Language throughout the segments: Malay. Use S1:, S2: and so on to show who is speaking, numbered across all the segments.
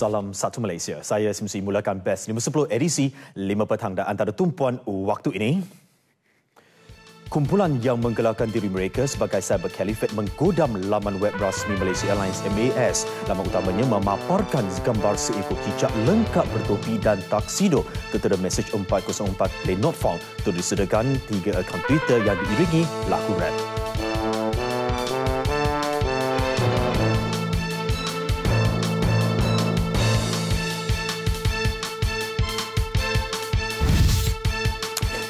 S1: Salam Satu Malaysia. Saya Simsi mulakan Best 50 edisi 5 petang dan antara tumpuan waktu ini. Kumpulan yang menggelarkan diri mereka sebagai Cyber Caliphate menggodam laman web rasmi Malaysia Airlines MAS. Laman utamanya memaparkan gambar seekor cicak lengkap bertopi dan taksido tertera mesej 404 play not found untuk disediakan tiga akaun Twitter yang diiringi laku rap.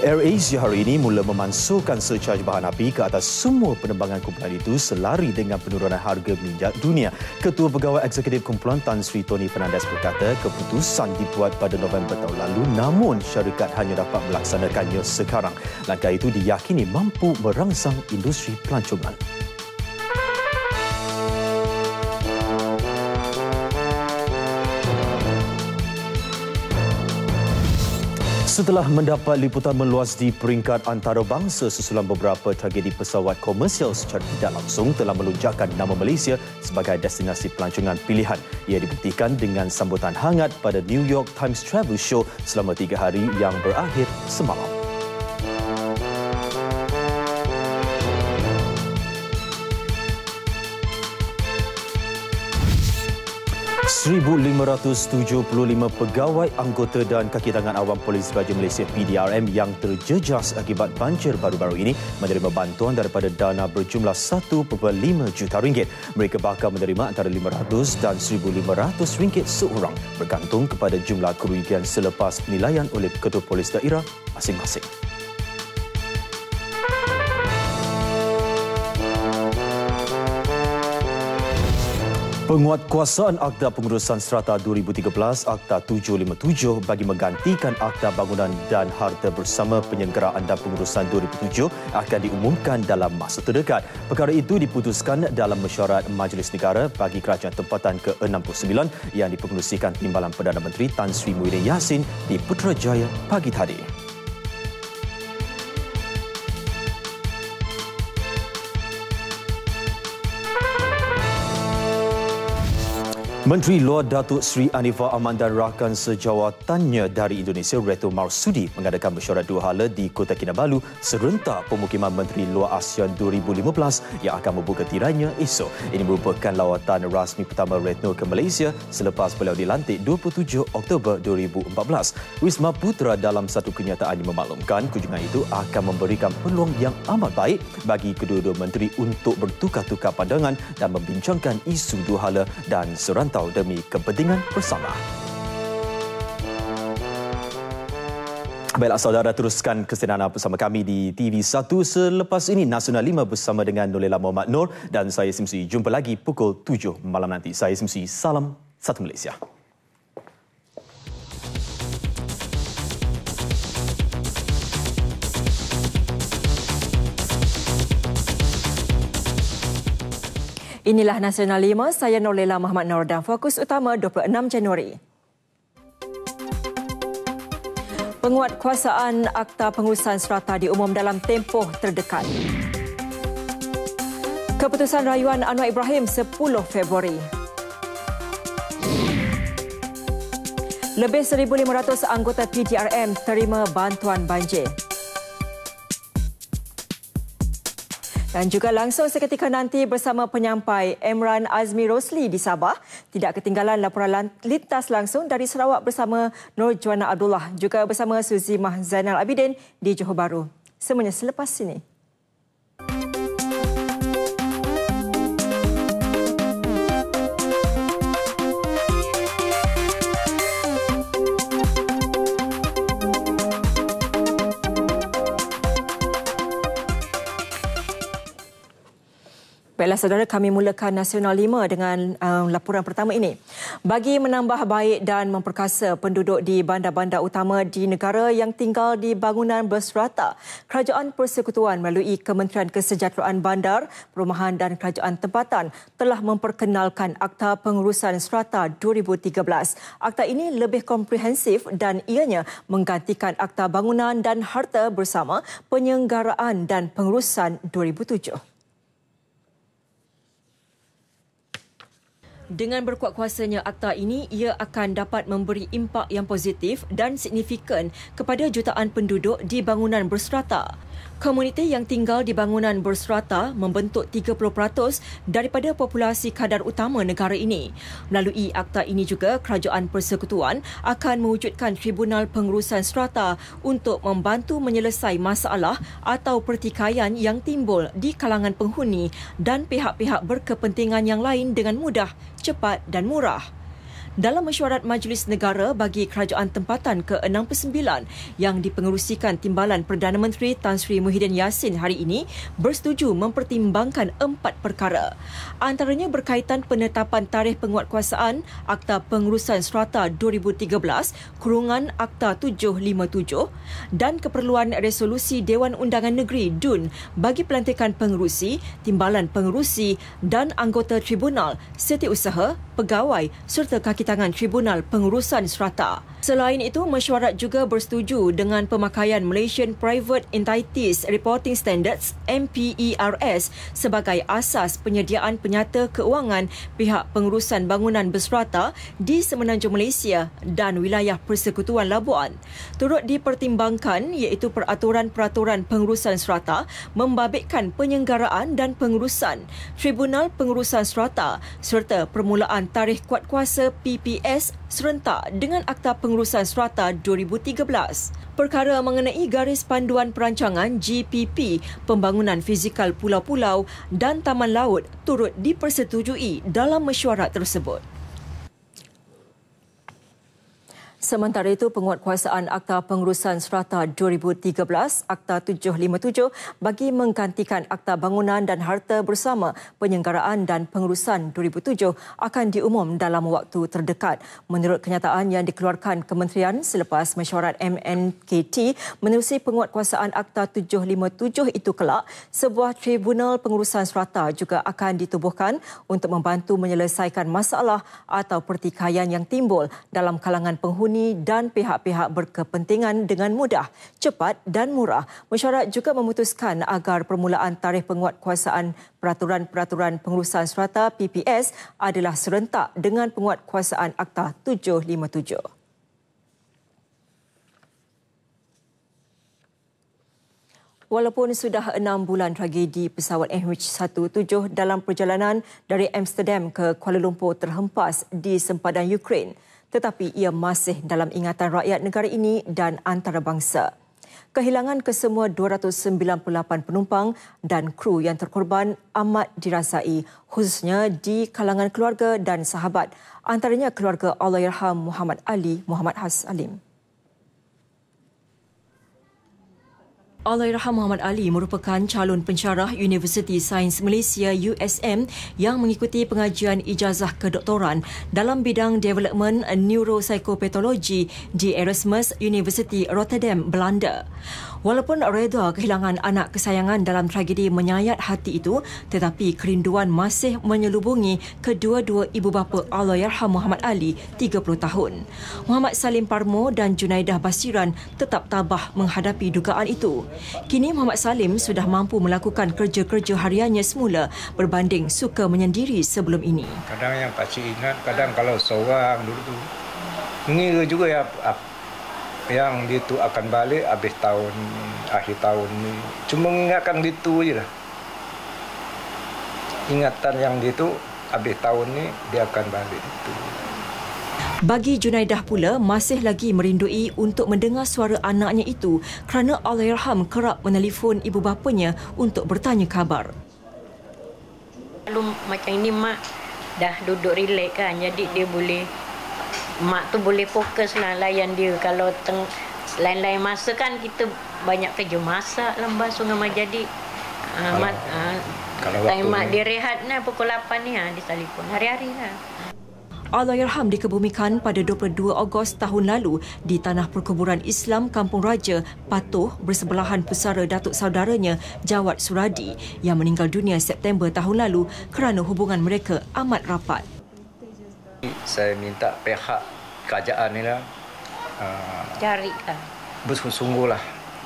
S1: Air Asia hari ini mula memansuhkan surcharge bahan api ke atas semua penerbangan kumpulan itu selari dengan penurunan harga minyak dunia. Ketua Pegawai Eksekutif Kumpulan Tan Sri Tony Fernandez berkata keputusan dibuat pada November tahun lalu namun syarikat hanya dapat melaksanakannya sekarang. Langkah itu diyakini mampu merangsang industri pelancongan. Setelah mendapat liputan meluas di peringkat antarabangsa susulan beberapa tragedi pesawat komersial secara tidak langsung telah melunjakkan nama Malaysia sebagai destinasi pelancongan pilihan. Ia dibuktikan dengan sambutan hangat pada New York Times Travel Show selama tiga hari yang berakhir semalam. 1,575 pegawai anggota dan kaki tangan awam Polis Raja Malaysia PDRM yang terjejas akibat banjir baru-baru ini menerima bantuan daripada dana berjumlah 1.5 juta ringgit. Mereka bakal menerima antara 500 dan 1,500 ringgit seorang bergantung kepada jumlah kerugian selepas penilaian oleh Ketua Polis Daerah masing-masing. Penguatkuasaan Akta Pengurusan Serata 2013 Akta 757 bagi menggantikan Akta Bangunan dan Harta Bersama Penyelenggaraan dan Pengurusan 2007 akan diumumkan dalam masa terdekat. Perkara itu diputuskan dalam mesyuarat Majlis Negara bagi Kerajaan Tempatan ke-69 yang dipengerusikan Timbalan Perdana Menteri Tan Sri Muhyiddin Yassin di Putrajaya pagi tadi. Menteri Luar Datuk Sri Anifa Amanda Rakan sejawatannya dari Indonesia Reto Marsudi mengadakan mesyuarat dua hala di Kota Kinabalu serentak pemukiman Menteri Luar ASEAN 2015 yang akan membuka tirainya esok. Ini merupakan lawatan rasmi pertama Reto ke Malaysia selepas beliau dilantik 27 Oktober 2014. Wisma Putra dalam satu kenyataannya memaklumkan kunjungan itu akan memberikan peluang yang amat baik bagi kedua-dua menteri untuk bertukar-tukar pandangan dan membincangkan isu dua hala dan serentak atau demi kepentingan bersama. Baiklah saudara teruskan kesinaran bersama kami di TV1 selepas ini Nasional 5 bersama dengan Nolila Muhammad Nur dan saya Simsi jumpa lagi pukul 7 malam nanti. Saya Simsi, salam satu Malaysia.
S2: Inilah Nasional 5, saya Nolela Muhammad Nur dan fokus utama 26 Januari. Penguatkuasaan Akta Pengurusan Serata diumum dalam tempoh terdekat. Keputusan rayuan Anwar Ibrahim 10 Februari. Lebih 1,500 anggota PDRM terima bantuan banjir. Dan juga langsung seketika nanti bersama penyampai Emran Azmi Rosli di Sabah. Tidak ketinggalan laporan lintas langsung dari Sarawak bersama Nur Juana Abdullah. Juga bersama Suzi Mah Abidin di Johor Bahru. Semuanya selepas sini. Baiklah saudara, kami mulakan Nasional 5 dengan um, laporan pertama ini. Bagi menambah baik dan memperkasa penduduk di bandar-bandar utama di negara yang tinggal di bangunan berserata, Kerajaan Persekutuan melalui Kementerian Kesejahteraan Bandar, Perumahan dan Kerajaan Tempatan telah memperkenalkan Akta Pengurusan Serata 2013. Akta ini lebih komprehensif dan ianya menggantikan Akta Bangunan dan Harta Bersama Penyenggaraan dan Pengurusan 2007. Dengan berkuat kuasanya akta ini, ia akan dapat memberi impak yang positif dan signifikan kepada jutaan penduduk di bangunan berserata. Komuniti yang tinggal di bangunan berserata membentuk 30% daripada populasi kadar utama negara ini. Melalui akta ini juga, Kerajaan Persekutuan akan mewujudkan Tribunal Pengurusan Serata untuk membantu menyelesai masalah atau pertikaian yang timbul di kalangan penghuni dan pihak-pihak berkepentingan yang lain dengan mudah, cepat dan murah. Dalam mesyuarat Majlis Negara bagi Kerajaan Tempatan ke-69 yang dipengerusikan timbalan Perdana Menteri Tan Sri Muhyiddin Yassin hari ini bersetuju mempertimbangkan empat perkara. Antaranya berkaitan penetapan tarikh penguatkuasaan Akta Pengurusan Serata 2013 kurungan Akta 757 dan keperluan resolusi Dewan Undangan Negeri DUN bagi pelantikan pengerusi, timbalan pengerusi dan anggota tribunal, setiausaha, pegawai serta kaki kaki tangan Tribunal Pengurusan Serata. Selain itu, mesyuarat juga bersetuju dengan pemakaian Malaysian Private Entities Reporting Standards MPERS sebagai asas penyediaan penyata keuangan pihak pengurusan bangunan berserata di Semenanjung Malaysia dan wilayah Persekutuan Labuan. Turut dipertimbangkan iaitu peraturan-peraturan pengurusan serata membabitkan penyenggaraan dan pengurusan Tribunal Pengurusan Serata serta permulaan tarikh kuat kuasa P PPS serentak dengan Akta Pengurusan Serata 2013. Perkara mengenai garis panduan perancangan GPP pembangunan fizikal pulau-pulau dan taman laut turut dipersetujui dalam mesyuarat tersebut. Sementara itu, penguatkuasaan Akta Pengurusan Serata 2013, Akta 757 bagi menggantikan Akta Bangunan dan Harta Bersama Penyenggaraan dan Pengurusan 2007 akan diumum dalam waktu terdekat. Menurut kenyataan yang dikeluarkan Kementerian selepas mesyuarat MNKT menerusi penguatkuasaan Akta 757 itu kelak, sebuah Tribunal Pengurusan Serata juga akan ditubuhkan untuk membantu menyelesaikan masalah atau pertikaian yang timbul dalam kalangan penghuni dihuni dan pihak-pihak berkepentingan dengan mudah, cepat dan murah. Mesyuarat juga memutuskan agar permulaan tarikh penguatkuasaan Peraturan-Peraturan Pengurusan Serata PPS adalah serentak dengan penguatkuasaan Akta 757. Walaupun sudah enam bulan tragedi pesawat MH17 dalam perjalanan dari Amsterdam ke Kuala Lumpur terhempas di sempadan Ukraine, tetapi ia masih dalam ingatan rakyat negara ini dan antarabangsa. Kehilangan kesemua 298 penumpang dan kru yang terkorban amat dirasai khususnya di kalangan keluarga dan sahabat antaranya keluarga Allahyarham Muhammad Ali Muhammad Has Alairham Muhammad Ali merupakan calon pencarah University Sains Malaysia USM yang mengikuti pengajian ijazah kedoktoran dalam bidang development neuropsychopathology di Erasmus University Rotterdam, Belanda. Walaupun Reda kehilangan anak kesayangan dalam tragedi menyayat hati itu, tetapi kerinduan masih menyelubungi kedua-dua ibu bapa Allahyarham Muhammad Ali, 30 tahun. Muhammad Salim Parmo dan Junaidah Basiran tetap tabah menghadapi dugaan itu. Kini Muhammad Salim sudah mampu melakukan kerja-kerja hariannya semula berbanding suka menyendiri sebelum ini.
S3: Kadang yang pakcik ingat, kadang kalau seorang dulu tu, mengira juga ya ah, yang dia akan balik habis tahun akhir tahun ni. Cuma mengingatkan dia tu je lah. Ingatan yang dia tu habis tahun ni dia akan balik itu.
S2: Bagi Junaidah pula, masih lagi merindui untuk mendengar suara anaknya itu kerana Allahyarham kerap menelefon ibu bapanya untuk bertanya kabar.
S4: Lalu macam ini, Mak dah duduk relax kan. Jadi dia boleh mak tu boleh fokus lah layan dia kalau teng lain-lain masa kan kita banyak kerja masak lah sungai ah, mak jadi ah, ha, kalau, kalau time mak dia rehat nah, pukul 8 ni ha, ah, di telefon hari-hari lah
S2: Allahyarham dikebumikan pada 22 Ogos tahun lalu di Tanah Perkuburan Islam Kampung Raja, Patuh bersebelahan pusara datuk saudaranya Jawad Suradi yang meninggal dunia September tahun lalu kerana hubungan mereka amat rapat.
S3: Saya minta pihak kerajaan ni lah. Ah, Cari lah. Bersungguh-sungguh lah.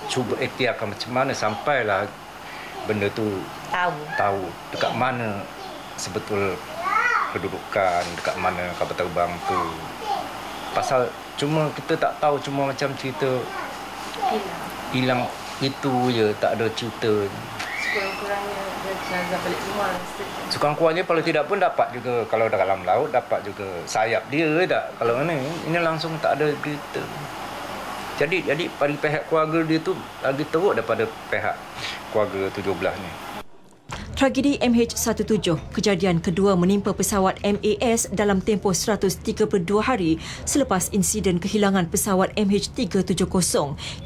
S3: Cuba ikhtiarkan eh, macam mana sampailah benda tu tahu. tahu dekat mana sebetul kedudukan, dekat mana kapal terbang tu. Pasal cuma kita tak tahu cuma macam cerita hilang itu je tak ada cerita
S5: sekurang-kurangnya dia jaga balik rumah lah,
S3: sekurang kurangnya kalau tidak pun dapat juga kalau dalam laut dapat juga sayap dia eh, tak kalau ni ini langsung tak ada berita jadi jadi pada pihak keluarga dia tu lagi teruk daripada pihak keluarga 17 ni
S2: Tragedi MH17, kejadian kedua menimpa pesawat MAS dalam tempoh 132 hari selepas insiden kehilangan pesawat MH370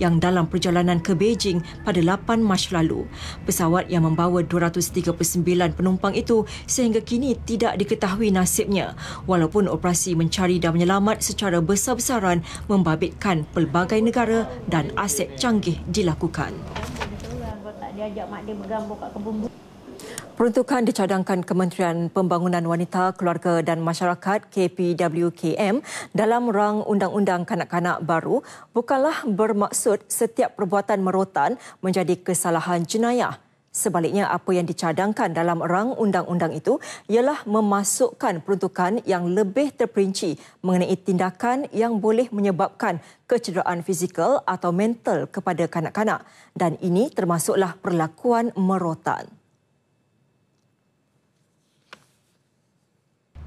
S2: yang dalam perjalanan ke Beijing pada 8 Mac lalu. Pesawat yang membawa 239 penumpang itu sehingga kini tidak diketahui nasibnya walaupun operasi mencari dan menyelamat secara besar-besaran membabitkan pelbagai negara dan aset canggih dilakukan. Peruntukan dicadangkan Kementerian Pembangunan Wanita, Keluarga dan Masyarakat KPWKM dalam rang Undang-Undang Kanak-Kanak Baru bukanlah bermaksud setiap perbuatan merotan menjadi kesalahan jenayah. Sebaliknya, apa yang dicadangkan dalam rang undang-undang itu ialah memasukkan peruntukan yang lebih terperinci mengenai tindakan yang boleh menyebabkan kecederaan fizikal atau mental kepada kanak-kanak dan ini termasuklah perlakuan merotan.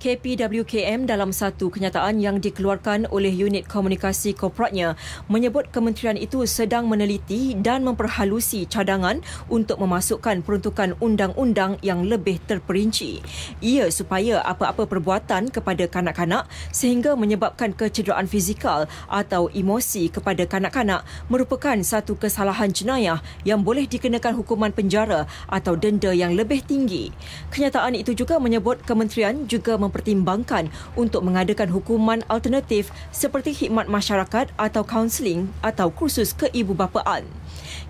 S2: KPWKM dalam satu kenyataan yang dikeluarkan oleh unit komunikasi korporatnya menyebut kementerian itu sedang meneliti dan memperhalusi cadangan untuk memasukkan peruntukan undang-undang yang lebih terperinci. Ia supaya apa-apa perbuatan kepada kanak-kanak sehingga menyebabkan kecederaan fizikal atau emosi kepada kanak-kanak merupakan satu kesalahan jenayah yang boleh dikenakan hukuman penjara atau denda yang lebih tinggi. Kenyataan itu juga menyebut kementerian juga mempertimbangkan untuk mengadakan hukuman alternatif seperti khidmat masyarakat atau kaunseling atau kursus keibubapaan.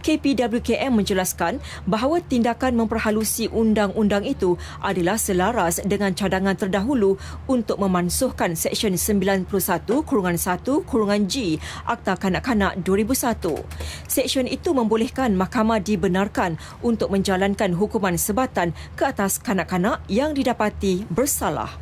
S2: KPWKM menjelaskan bahawa tindakan memperhalusi undang-undang itu adalah selaras dengan cadangan terdahulu untuk memansuhkan Seksyen 91-1-G Kurungan Kurungan Akta Kanak-Kanak 2001. Seksyen itu membolehkan mahkamah dibenarkan untuk menjalankan hukuman sebatan ke atas kanak-kanak yang didapati bersalah.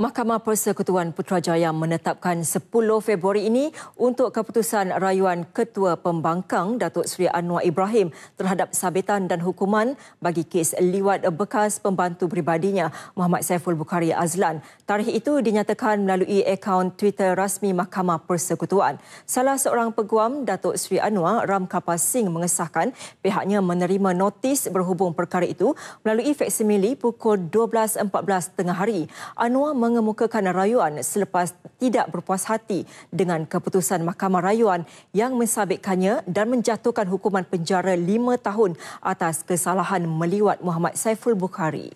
S2: Mahkamah Persekutuan Putrajaya menetapkan 10 Februari ini untuk keputusan rayuan Ketua Pembangkang Datuk Seri Anwar Ibrahim terhadap sabitan dan hukuman bagi kes liwat bekas pembantu pribadinya Muhammad Saiful Bukhari Azlan. Tarikh itu dinyatakan melalui akaun Twitter rasmi Mahkamah Persekutuan. Salah seorang peguam Datuk Seri Anwar Ram Kapas Singh mengesahkan pihaknya menerima notis berhubung perkara itu melalui faksimili pukul 12.14 tengah hari. Anwar mengemukakan rayuan selepas tidak berpuas hati dengan keputusan Mahkamah Rayuan yang mensabitkannya dan menjatuhkan hukuman penjara lima tahun atas kesalahan meliwat Muhammad Saiful Bukhari.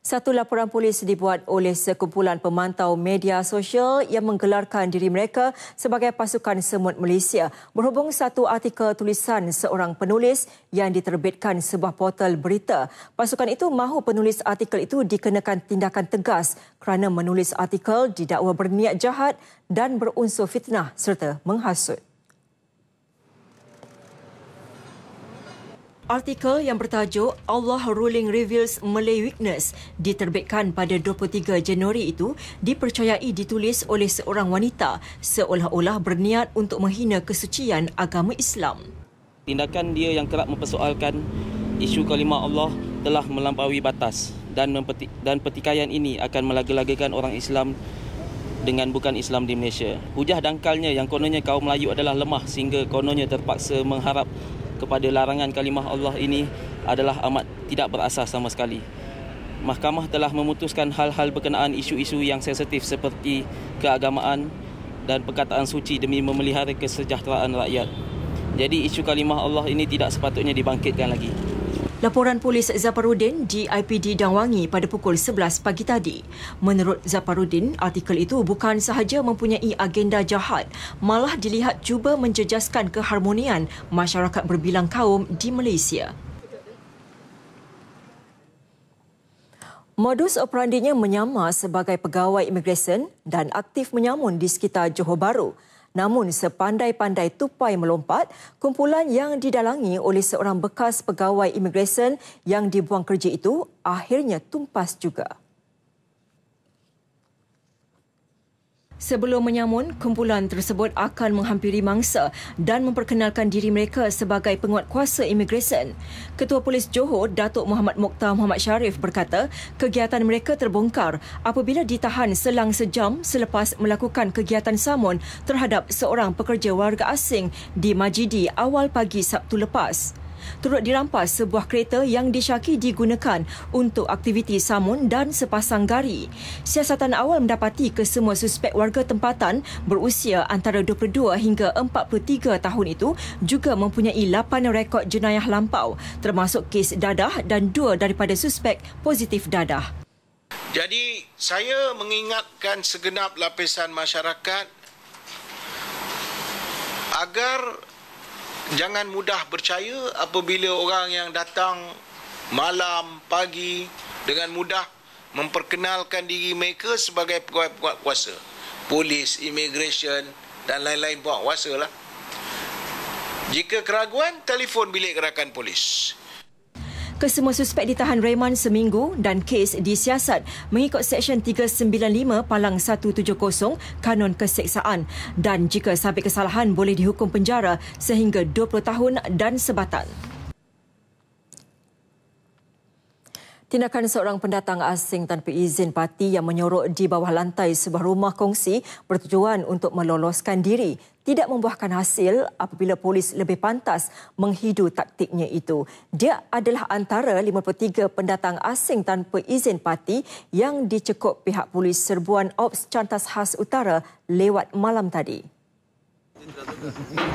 S2: Satu laporan polis dibuat oleh sekumpulan pemantau media sosial yang menggelarkan diri mereka sebagai pasukan semut Malaysia berhubung satu artikel tulisan seorang penulis yang diterbitkan sebuah portal berita. Pasukan itu mahu penulis artikel itu dikenakan tindakan tegas kerana menulis artikel didakwa berniat jahat dan berunsur fitnah serta menghasut. artikel yang bertajuk Allah Ruling Reveals Malay Weakness diterbitkan pada 23 Januari itu dipercayai ditulis oleh seorang wanita seolah-olah berniat untuk menghina kesucian agama Islam.
S3: Tindakan dia yang kerap mempersoalkan isu kalimah Allah telah melampaui batas dan mempeti- dan petikaian ini akan melaga orang Islam dengan bukan Islam di Malaysia. Hujah dangkalnya yang kononnya kaum Melayu adalah lemah sehingga kononnya terpaksa mengharap kepada larangan kalimah Allah ini adalah amat tidak berasas sama sekali. Mahkamah telah memutuskan hal-hal berkenaan isu-isu yang sensitif seperti keagamaan dan perkataan suci demi memelihara kesejahteraan rakyat. Jadi isu kalimah Allah ini tidak sepatutnya dibangkitkan lagi.
S2: Laporan polis Zaparudin di IPD Dangwangi pada pukul 11 pagi tadi. Menurut Zaparudin, artikel itu bukan sahaja mempunyai agenda jahat, malah dilihat cuba menjejaskan keharmonian masyarakat berbilang kaum di Malaysia. Modus operandinya menyamar sebagai pegawai imigresen dan aktif menyamun di sekitar Johor Bahru. Namun sepandai-pandai tupai melompat, kumpulan yang didalangi oleh seorang bekas pegawai imigresen yang dibuang kerja itu akhirnya tumpas juga. Sebelum menyamun, kumpulan tersebut akan menghampiri mangsa dan memperkenalkan diri mereka sebagai penguat kuasa imigresen. Ketua Polis Johor, Datuk Muhammad Mokhtar Muhammad Sharif berkata, kegiatan mereka terbongkar apabila ditahan selang sejam selepas melakukan kegiatan samun terhadap seorang pekerja warga asing di Majidi awal pagi Sabtu lepas turut dirampas sebuah kereta yang disyaki digunakan untuk aktiviti samun dan sepasang gari. Siasatan awal mendapati kesemua suspek warga tempatan berusia antara 22 hingga 43 tahun itu juga mempunyai 8 rekod jenayah lampau termasuk kes dadah dan dua daripada suspek positif dadah.
S6: Jadi saya mengingatkan segenap lapisan masyarakat agar jangan mudah percaya apabila orang yang datang malam pagi dengan mudah memperkenalkan diri mereka sebagai pegawai-pegawai kuasa polis immigration dan lain-lain buat kuasa lah jika keraguan telefon bilik gerakan polis
S2: Kesemua suspek ditahan reman seminggu dan kes disiasat mengikut Seksyen 395 Palang 170 Kanun Keseksaan dan jika sabit kesalahan boleh dihukum penjara sehingga 20 tahun dan sebatan. Tindakan seorang pendatang asing tanpa izin parti yang menyorok di bawah lantai sebuah rumah kongsi bertujuan untuk meloloskan diri tidak membuahkan hasil apabila polis lebih pantas menghidu taktiknya itu. Dia adalah antara 53 pendatang asing tanpa izin parti yang dicekup pihak polis serbuan Ops Cantas Khas Utara lewat malam tadi.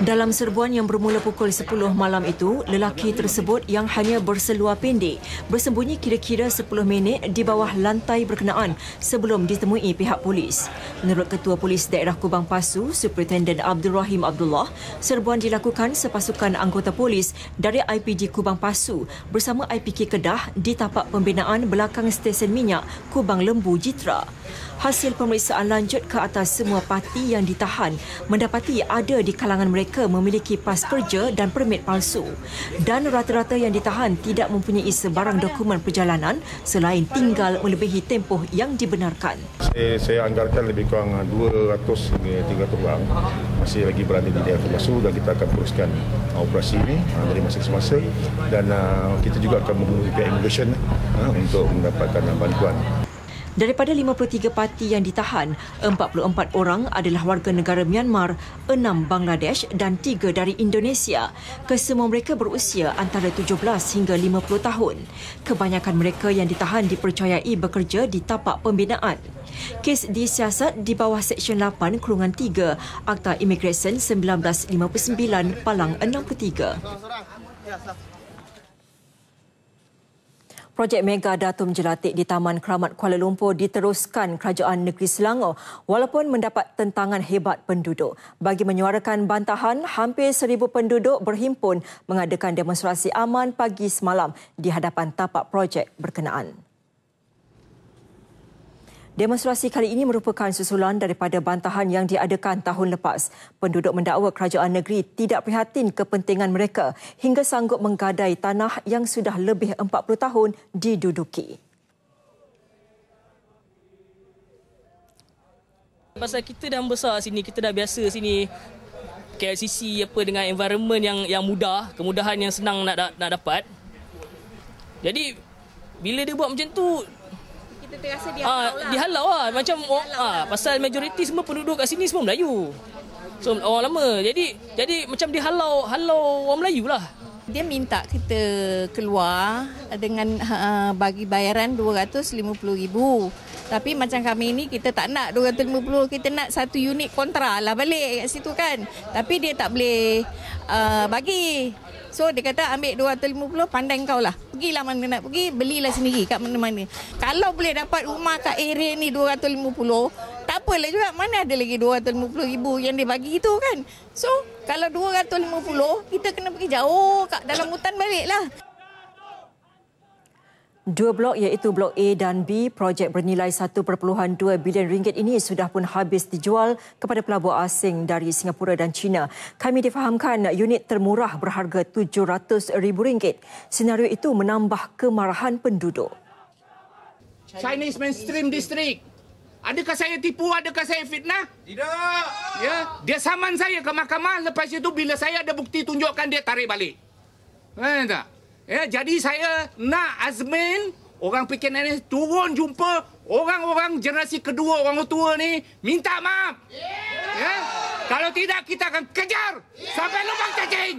S2: Dalam serbuan yang bermula pukul 10 malam itu, lelaki tersebut yang hanya berseluar pendek bersembunyi kira-kira 10 minit di bawah lantai berkenaan sebelum ditemui pihak polis. Menurut Ketua Polis Daerah Kubang Pasu, Superintendent Abdul Rahim Abdullah, serbuan dilakukan sepasukan anggota polis dari IPD Kubang Pasu bersama IPK Kedah di tapak pembinaan belakang stesen minyak Kubang Lembu Jitra. Hasil pemeriksaan lanjut ke atas semua parti yang ditahan mendapati ada di kalangan mereka memiliki pas kerja dan permit palsu. Dan rata-rata yang ditahan tidak mempunyai sebarang dokumen perjalanan selain tinggal melebihi tempoh yang dibenarkan.
S7: Saya, saya anggarkan lebih kurang 200 hingga 300 orang masih lagi berada di daerah palsu dan kita akan teruskan operasi ini ah, dari masa ke masa dan ah, kita juga akan menghubungi pihak immigration ah, untuk mendapatkan bantuan.
S2: Daripada 53 parti yang ditahan, 44 orang adalah warga negara Myanmar, 6 Bangladesh dan 3 dari Indonesia. Kesemua mereka berusia antara 17 hingga 50 tahun. Kebanyakan mereka yang ditahan dipercayai bekerja di tapak pembinaan. Kes disiasat di bawah Seksyen 8 Kurungan 3 Akta Immigration 1959 Palang 63. Projek Mega Datum Jelatik di Taman Keramat Kuala Lumpur diteruskan kerajaan negeri Selangor walaupun mendapat tentangan hebat penduduk. Bagi menyuarakan bantahan, hampir seribu penduduk berhimpun mengadakan demonstrasi aman pagi semalam di hadapan tapak projek berkenaan. Demonstrasi kali ini merupakan susulan daripada bantahan yang diadakan tahun lepas. Penduduk mendakwa kerajaan negeri tidak prihatin kepentingan mereka hingga sanggup menggadai tanah yang sudah lebih 40 tahun diduduki.
S8: Pasal kita dah besar sini, kita dah biasa sini KLCC apa dengan environment yang yang mudah, kemudahan yang senang nak nak dapat. Jadi bila dia buat macam tu,
S2: terasa dia ah, lah. Dihalau lah.
S8: Macam dihalau oh, ah, lah. pasal majoriti semua penduduk kat sini semua Melayu. So orang lama. Jadi jadi macam dihalau halau orang Melayu lah.
S9: Dia minta kita keluar dengan uh, bagi bayaran
S8: RM250,000. Tapi macam kami ni kita tak nak RM250,000. Kita nak satu unit kontra lah balik kat situ kan. Tapi dia tak boleh uh, bagi. So dia kata ambil 250 pandai kau lah. Pergilah mana nak pergi, belilah sendiri kat mana-mana. Kalau boleh dapat rumah kat area ni 250, tak apalah juga. Mana ada lagi 250 ribu yang dia bagi tu kan. So kalau 250, kita kena pergi jauh kat
S10: dalam hutan balik lah.
S2: Dua blok iaitu blok A dan B, projek bernilai 1.2 bilion ringgit ini sudah pun habis dijual kepada pelabur asing dari Singapura dan China. Kami difahamkan unit termurah berharga 700 ribu ringgit. Senario itu menambah kemarahan penduduk.
S3: Chinese mainstream district. Adakah saya tipu? Adakah saya fitnah? Tidak. Ya, dia saman saya ke mahkamah. Lepas itu bila saya ada bukti tunjukkan dia tarik balik. Faham tak? Ya, jadi saya nak Azmin orang PKNN turun jumpa orang-orang generasi kedua orang tua ni minta maaf. Yeah. Ya. Kalau tidak kita akan kejar yeah. sampai lubang cacing.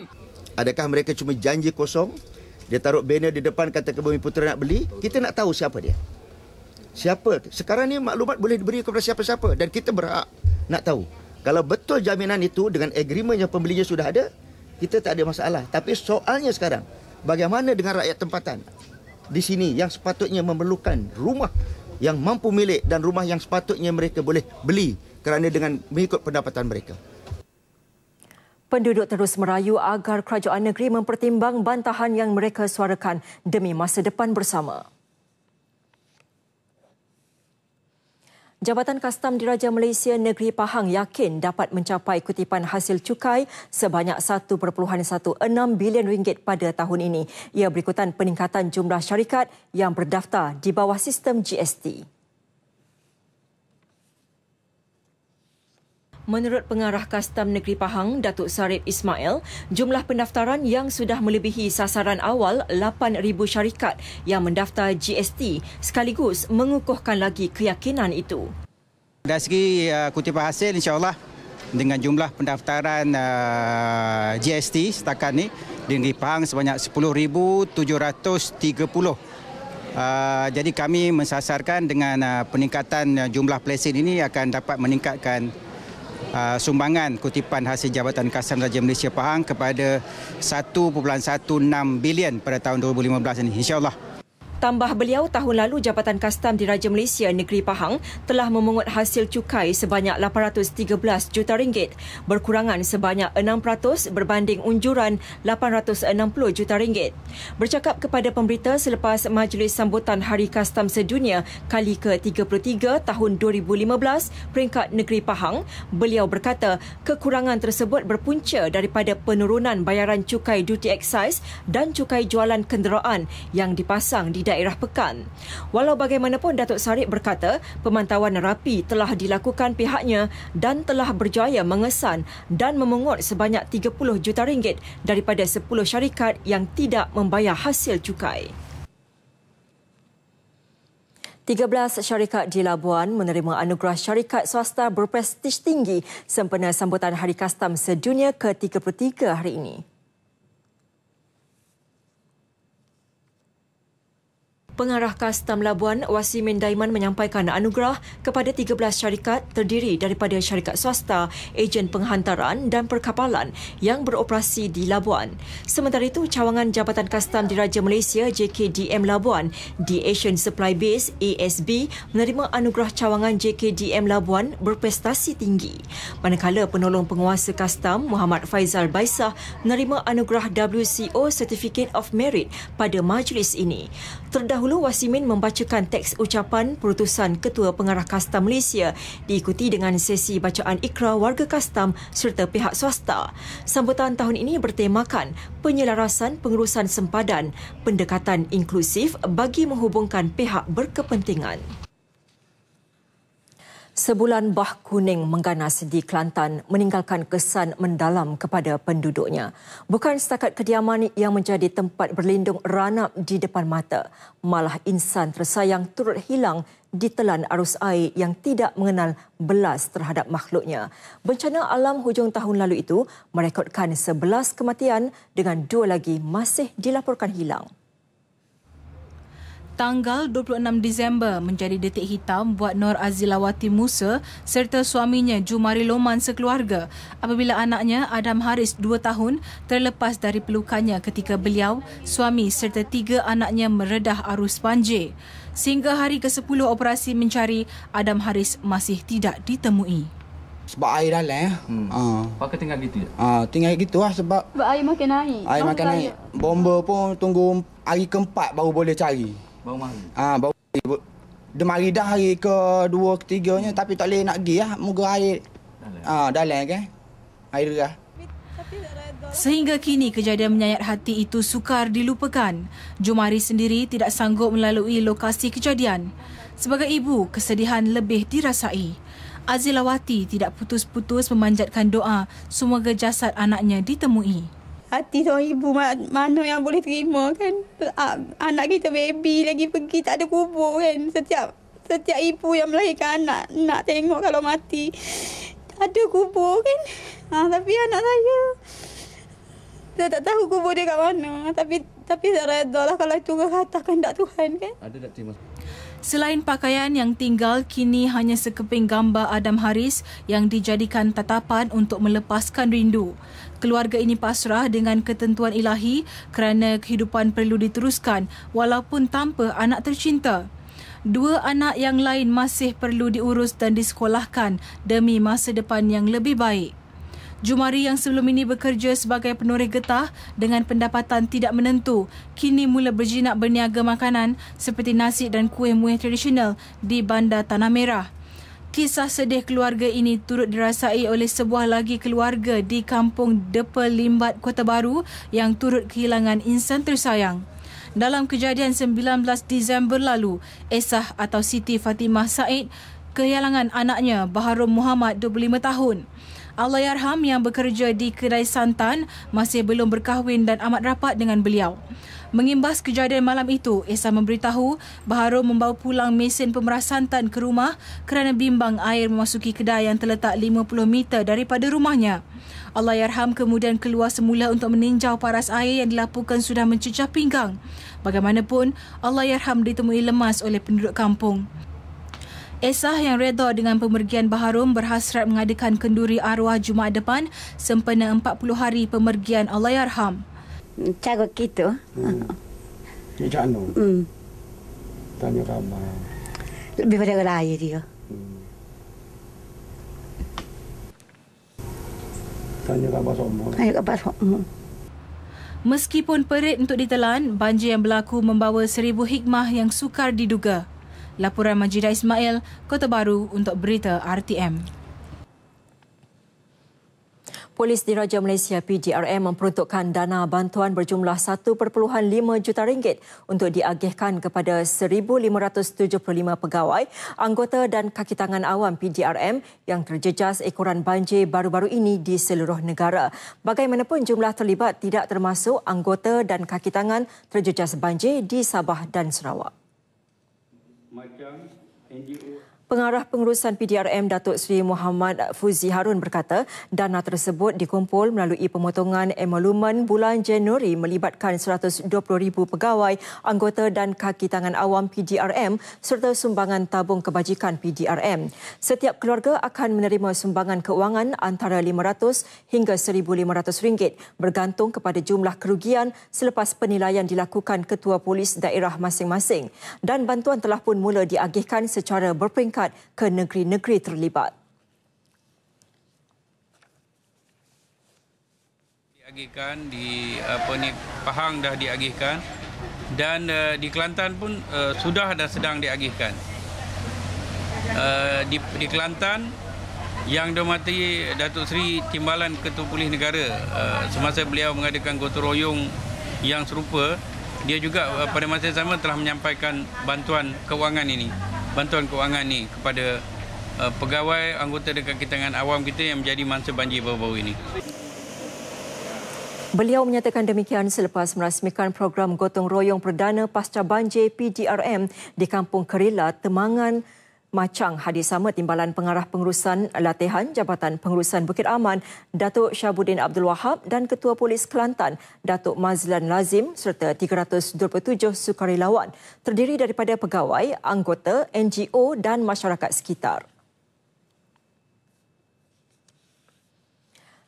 S3: Adakah mereka cuma janji kosong? Dia taruh banner di depan kata kebumi putera nak beli. Kita nak tahu siapa dia. Siapa? Sekarang ni maklumat boleh diberi kepada siapa-siapa dan kita berhak nak tahu. Kalau betul jaminan itu dengan agreement yang pembelinya sudah ada, kita tak ada masalah. Tapi soalnya sekarang, bagaimana dengan rakyat tempatan di sini yang sepatutnya memerlukan rumah yang mampu milik dan rumah yang sepatutnya mereka boleh beli kerana dengan mengikut pendapatan mereka.
S2: Penduduk terus merayu agar kerajaan negeri mempertimbang bantahan yang mereka suarakan demi masa depan bersama. Jabatan Kastam Diraja Malaysia Negeri Pahang yakin dapat mencapai kutipan hasil cukai sebanyak 1.16 bilion ringgit pada tahun ini. Ia berikutan peningkatan jumlah syarikat yang berdaftar di bawah sistem GST. Menurut pengarah Kastam Negeri Pahang, Datuk Sarip Ismail, jumlah pendaftaran yang sudah melebihi sasaran awal 8,000 syarikat yang mendaftar GST sekaligus mengukuhkan lagi keyakinan itu.
S6: Dari segi uh, kutipan hasil, insyaAllah dengan jumlah pendaftaran uh, GST setakat ini di Negeri Pahang sebanyak 10,730. Uh, jadi kami mensasarkan dengan uh, peningkatan uh, jumlah plesin ini akan dapat meningkatkan Ah, sumbangan kutipan hasil Jabatan Kasam Raja Malaysia Pahang kepada 1.16 bilion pada tahun 2015 ini. InsyaAllah
S2: Tambah beliau, tahun lalu Jabatan Kastam di Raja Malaysia Negeri Pahang telah memungut hasil cukai sebanyak 813 juta ringgit, berkurangan sebanyak 6% berbanding unjuran 860 juta ringgit. Bercakap kepada pemberita selepas Majlis Sambutan Hari Kastam Sedunia kali ke-33 tahun 2015 peringkat Negeri Pahang, beliau berkata kekurangan tersebut berpunca daripada penurunan bayaran cukai duty excise dan cukai jualan kenderaan yang dipasang di daerah pekan. Walau bagaimanapun Datuk Sarip berkata, pemantauan rapi telah dilakukan pihaknya dan telah berjaya mengesan dan memungut sebanyak 30 juta ringgit daripada 10 syarikat yang tidak membayar hasil cukai. 13 syarikat di Labuan menerima anugerah syarikat swasta berprestij tinggi sempena sambutan Hari Kastam Sedunia ke-33 hari ini. Pengarah Kastam Labuan Wasimin Daiman menyampaikan anugerah kepada 13 syarikat terdiri daripada syarikat swasta, ejen penghantaran dan perkapalan yang beroperasi di Labuan. Sementara itu, cawangan Jabatan Kastam Diraja Malaysia JKDM Labuan di Asian Supply Base ASB menerima anugerah cawangan JKDM Labuan berprestasi tinggi. Manakala penolong penguasa kastam Muhammad Faizal Baisah menerima anugerah WCO Certificate of Merit pada majlis ini. Terdahulu Wasimin membacakan teks ucapan perutusan Ketua Pengarah Kastam Malaysia diikuti dengan sesi bacaan ikra warga kastam serta pihak swasta. Sambutan tahun ini bertemakan penyelarasan pengurusan sempadan, pendekatan inklusif bagi menghubungkan pihak berkepentingan. Sebulan bah kuning mengganas di Kelantan meninggalkan kesan mendalam kepada penduduknya. Bukan setakat kediaman yang menjadi tempat berlindung ranap di depan mata, malah insan tersayang turut hilang ditelan arus air yang tidak mengenal belas terhadap makhluknya. Bencana alam hujung tahun lalu itu merekodkan 11 kematian dengan dua lagi masih dilaporkan hilang.
S11: Tanggal 26 Disember menjadi detik hitam buat Nur Azilawati Musa serta suaminya Jumari Loman sekeluarga apabila anaknya Adam Haris 2 tahun terlepas dari pelukannya ketika beliau, suami serta tiga anaknya meredah arus banjir. Sehingga hari ke-10 operasi mencari, Adam Haris masih tidak ditemui. Sebab air dalam. Eh?
S3: Hmm. Uh. Pakai tinggal gitu ya? Uh, tinggal gitu lah sebab...
S10: Sebab air makin naik. Air makin naik.
S3: Bomba pun tunggu hari keempat baru boleh cari. Bau mari. Ah, bau mari. Dia mari dah hari ke dua ketiganya hmm. tapi tak boleh nak pergi lah. Muka air. Ah, dalam kan. Air dah.
S11: Sehingga kini kejadian menyayat hati itu sukar dilupakan. Jumari sendiri tidak sanggup melalui lokasi kejadian. Sebagai ibu, kesedihan lebih dirasai. Azilawati tidak putus-putus memanjatkan doa semoga jasad anaknya ditemui hati seorang ibu mana yang boleh
S12: terima kan ah, anak kita baby lagi pergi tak ada kubur kan setiap setiap ibu yang melahirkan anak nak tengok kalau mati ada kubur kan ha, tapi anak saya saya tak tahu kubur dia kat mana
S11: tapi tapi saya redha lah kalau itu katakan tak Tuhan kan ada tak terima Selain pakaian yang tinggal, kini hanya sekeping gambar Adam Haris yang dijadikan tatapan untuk melepaskan rindu. Keluarga ini pasrah dengan ketentuan ilahi kerana kehidupan perlu diteruskan walaupun tanpa anak tercinta. Dua anak yang lain masih perlu diurus dan disekolahkan demi masa depan yang lebih baik. Jumari yang sebelum ini bekerja sebagai penoreh getah dengan pendapatan tidak menentu, kini mula berjinak berniaga makanan seperti nasi dan kuih-muih tradisional di Bandar Tanah Merah. Kisah sedih keluarga ini turut dirasai oleh sebuah lagi keluarga di kampung Depa Limbat, Kota Baru yang turut kehilangan insan tersayang. Dalam kejadian 19 Disember lalu, Esah atau Siti Fatimah Said kehilangan anaknya Baharum Muhammad 25 tahun. Allahyarham yang bekerja di kedai santan masih belum berkahwin dan amat rapat dengan beliau. Mengimbas kejadian malam itu, Esa memberitahu Baharum membawa pulang mesin pemeras santan ke rumah kerana bimbang air memasuki kedai yang terletak 50 meter daripada rumahnya. Allahyarham kemudian keluar semula untuk meninjau paras air yang dilaporkan sudah mencecah pinggang. Bagaimanapun, Allahyarham ditemui lemas oleh penduduk kampung. Esah yang reda dengan pemergian Baharum berhasrat mengadakan kenduri arwah Jumaat depan sempena 40 hari pemergian Allahyarham. Cara
S4: kita.
S3: Hmm. Dia jano. Hmm. Tanya ramah.
S4: Lebih pada raya dia. Hmm.
S8: Tanya khabar semua. Tanya khabar
S11: Meskipun perit untuk ditelan, banjir yang berlaku membawa seribu hikmah yang sukar diduga. Laporan Majidah Ismail, Kota Baru untuk berita RTM.
S2: Polis Diraja Malaysia PDRM memperuntukkan dana bantuan berjumlah 1.5 juta ringgit untuk diagihkan kepada 1,575 pegawai, anggota dan kakitangan awam PDRM yang terjejas ekoran banjir baru-baru ini di seluruh negara. Bagaimanapun jumlah terlibat tidak termasuk anggota dan kakitangan terjejas banjir di Sabah dan Sarawak macam NGO Pengarah Pengurusan PDRM Datuk Seri Muhammad Fuzi Harun berkata, dana tersebut dikumpul melalui pemotongan emolumen bulan Januari melibatkan 120,000 pegawai, anggota dan kaki tangan awam PDRM serta sumbangan tabung kebajikan PDRM. Setiap keluarga akan menerima sumbangan keuangan antara RM500 hingga RM1,500 bergantung kepada jumlah kerugian selepas penilaian dilakukan ketua polis daerah masing-masing. Dan bantuan telah pun mula diagihkan secara berperingkat syarikat ke negeri-negeri terlibat.
S3: diagihkan di apa ni Pahang dah diagihkan dan uh, di Kelantan pun uh, sudah dan sedang diagihkan. Uh, di, di Kelantan yang dihormati Datuk Seri Timbalan Ketua Pulih Negara uh, semasa beliau mengadakan gotong yang serupa dia juga uh, pada masa yang sama telah menyampaikan bantuan kewangan ini bantuan kewangan ni kepada uh, pegawai anggota dekat kita dengan awam kita yang menjadi mangsa banjir baru-baru ini.
S2: Beliau menyatakan demikian selepas merasmikan program gotong royong perdana pasca banjir PDRM di Kampung Kerila, Temangan, Macang hadir sama Timbalan Pengarah Pengurusan Latihan Jabatan Pengurusan Bukit Aman, Datuk Syabudin Abdul Wahab dan Ketua Polis Kelantan, Datuk Mazlan Lazim serta 327 sukarelawan terdiri daripada pegawai, anggota, NGO dan masyarakat sekitar.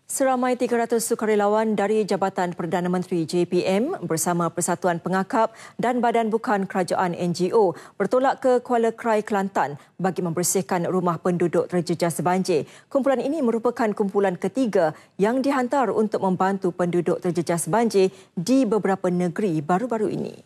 S2: Seramai 300 sukarelawan dari Jabatan Perdana Menteri JPM bersama Persatuan Pengakap dan Badan Bukan Kerajaan NGO bertolak ke Kuala Krai, Kelantan bagi membersihkan rumah penduduk terjejas banjir. Kumpulan ini merupakan kumpulan ketiga yang dihantar untuk membantu penduduk terjejas banjir di beberapa negeri baru-baru ini.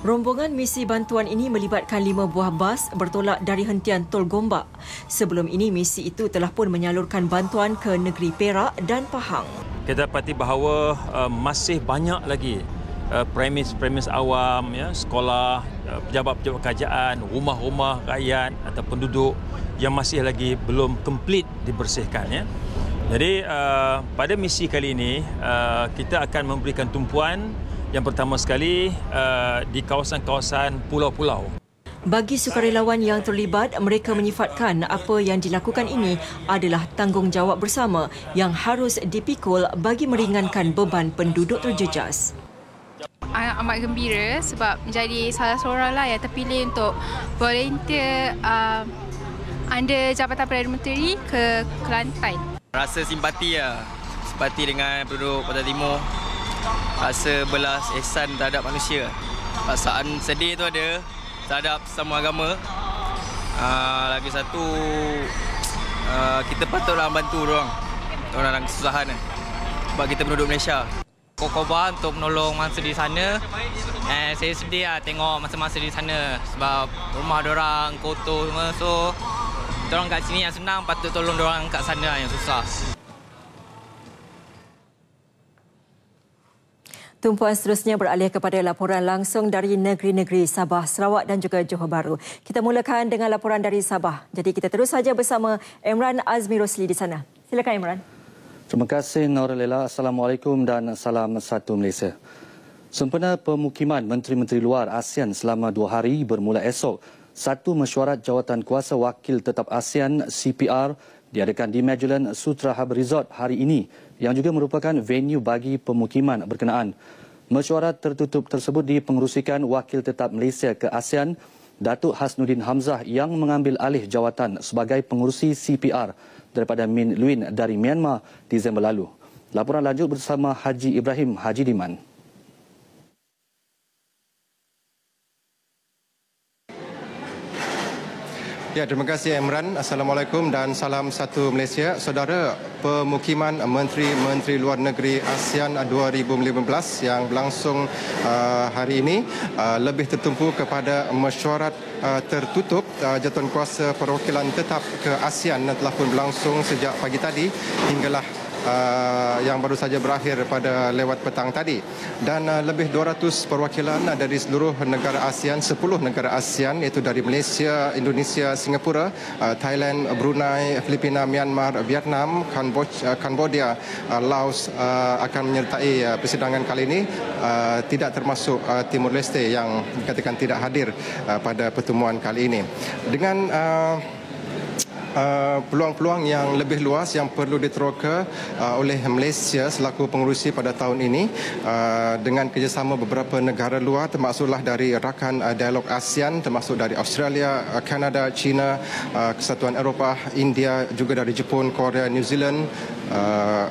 S2: Rombongan misi bantuan ini melibatkan lima buah bas bertolak dari hentian Tol Gombak. Sebelum ini, misi itu telah pun menyalurkan bantuan ke negeri Perak dan Pahang.
S7: Kita dapati bahawa uh, masih banyak lagi uh, eh, premis-premis awam, ya, sekolah, uh, pejabat-pejabat kerajaan, rumah-rumah rakyat atau penduduk yang masih lagi belum komplit dibersihkan. Ya. Jadi uh, pada misi kali ini uh, kita akan memberikan tumpuan yang pertama sekali uh, di kawasan-kawasan pulau-pulau.
S2: Bagi sukarelawan yang terlibat, mereka menyifatkan apa yang dilakukan ini adalah tanggungjawab bersama yang harus dipikul bagi meringankan beban penduduk terjejas.
S11: Saya amat gembira sebab menjadi salah seorang lah yang terpilih untuk volunteer uh, under Jabatan Perdana Menteri ke Kelantan.
S3: Rasa simpati ya. Simpati dengan penduduk Pantai Timur. Rasa belas kasihan terhadap manusia. Perasaan sedih tu ada terhadap semua agama. Uh, lagi satu uh, kita patutlah bantu orang orang kesusahan ni. Sebab kita penduduk Malaysia. Kokobah untuk menolong masa di sana. Eh, saya sedih lah tengok masa-masa di sana sebab rumah orang kotor semua. So, Tolong kat sini yang senang patut tolong orang kat sana yang susah.
S2: Tumpuan seterusnya beralih kepada laporan langsung dari negeri-negeri Sabah, Sarawak dan juga Johor Bahru. Kita mulakan dengan laporan dari Sabah. Jadi kita terus saja bersama Imran Azmi Rosli di sana. Silakan Imran.
S13: Terima kasih Nora Lela. Assalamualaikum dan salam satu Malaysia. Sempena pemukiman Menteri-Menteri Luar ASEAN selama dua hari bermula esok satu mesyuarat jawatan kuasa wakil tetap ASEAN CPR diadakan di Magellan Sutra Harbour Resort hari ini yang juga merupakan venue bagi pemukiman berkenaan. Mesyuarat tertutup tersebut dipengerusikan wakil tetap Malaysia ke ASEAN Datuk Hasnudin Hamzah yang mengambil alih jawatan sebagai pengurusi CPR daripada Min Luin dari Myanmar Disember lalu. Laporan lanjut bersama Haji Ibrahim Haji Diman.
S6: Ya, terima kasih Imran. Assalamualaikum dan salam satu Malaysia. Saudara, pemukiman Menteri-Menteri Luar Negeri ASEAN 2015 yang berlangsung uh, hari ini uh, lebih tertumpu kepada mesyuarat uh, tertutup uh, jatuhan kuasa perwakilan tetap ke ASEAN yang telah pun berlangsung sejak pagi tadi hinggalah uh, yang baru saja berakhir pada lewat petang tadi dan uh, lebih 200 perwakilan uh, dari seluruh negara ASEAN 10 negara ASEAN iaitu dari Malaysia, Indonesia, Singapura, uh, Thailand, Brunei, Filipina, Myanmar, Vietnam, Cambodia, uh, uh, Laos uh, akan menyertai uh, persidangan kali ini uh, tidak termasuk uh, Timor Leste yang dikatakan tidak hadir uh, pada pertemuan kali ini dengan uh, Eh, peluang-peluang uh, yang lebih luas yang perlu diteroka uh, eh, oleh Malaysia selaku pengurusi pada tahun ini uh, dengan kerjasama beberapa negara luar termasuklah dari rakan uh, dialog ASEAN termasuk dari Australia, Kanada, uh, China, uh, Kesatuan Eropah, India juga dari Jepun, Korea, New Zealand uh,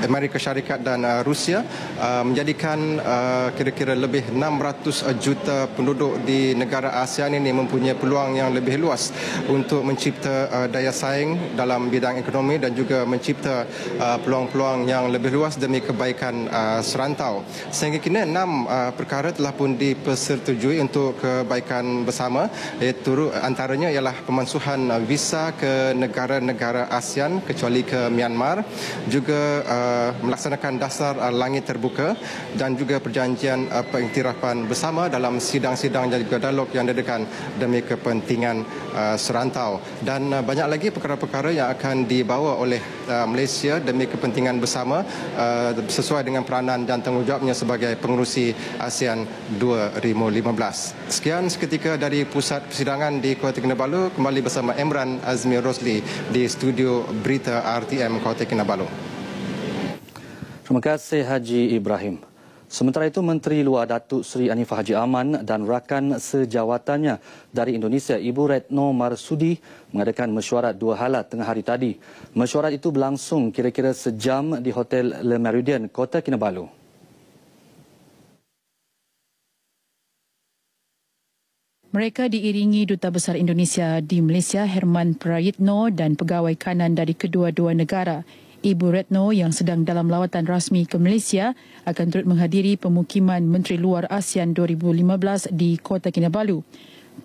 S6: Amerika Syarikat dan uh, Rusia uh, menjadikan uh, kira-kira uh, lebih 600 juta penduduk di negara ASEAN ini mempunyai peluang yang lebih luas untuk mencipta uh, daya saing dalam bidang ekonomi dan juga mencipta uh, peluang-peluang uh, yang lebih luas demi kebaikan uh, serantau. Sehingga kini enam uh, perkara telah pun dipersetujui untuk kebaikan bersama iaitu antaranya ialah pemansuhan uh, visa ke negara-negara ASEAN kecuali ke Myanmar juga uh, Eh, melaksanakan dasar uh, langit terbuka dan juga perjanjian uh, pengiktirafan bersama dalam sidang-sidang dan juga dialog yang diadakan demi kepentingan uh, serantau dan uh, banyak lagi perkara-perkara yang akan dibawa oleh uh, Malaysia demi kepentingan bersama uh, sesuai dengan peranan dan tanggungjawabnya sebagai pengurusi ASEAN 2015. Sekian seketika dari pusat persidangan di Kota Kinabalu kembali bersama Emran
S13: Azmi Rosli di studio Berita RTM Kota Kinabalu. Terima kasih Haji Ibrahim. Sementara itu, Menteri Luar Datuk Seri Anifah Haji Aman dan rakan sejawatannya dari Indonesia, Ibu Retno Marsudi mengadakan mesyuarat dua halat tengah hari tadi. Mesyuarat itu berlangsung kira-kira sejam di Hotel Le Meridian, Kota Kinabalu.
S11: Mereka diiringi Duta Besar Indonesia di Malaysia, Herman Prayitno dan pegawai kanan dari kedua-dua negara. Ibu Retno yang sedang dalam lawatan rasmi ke Malaysia akan turut menghadiri pemukiman Menteri Luar ASEAN 2015 di Kota Kinabalu.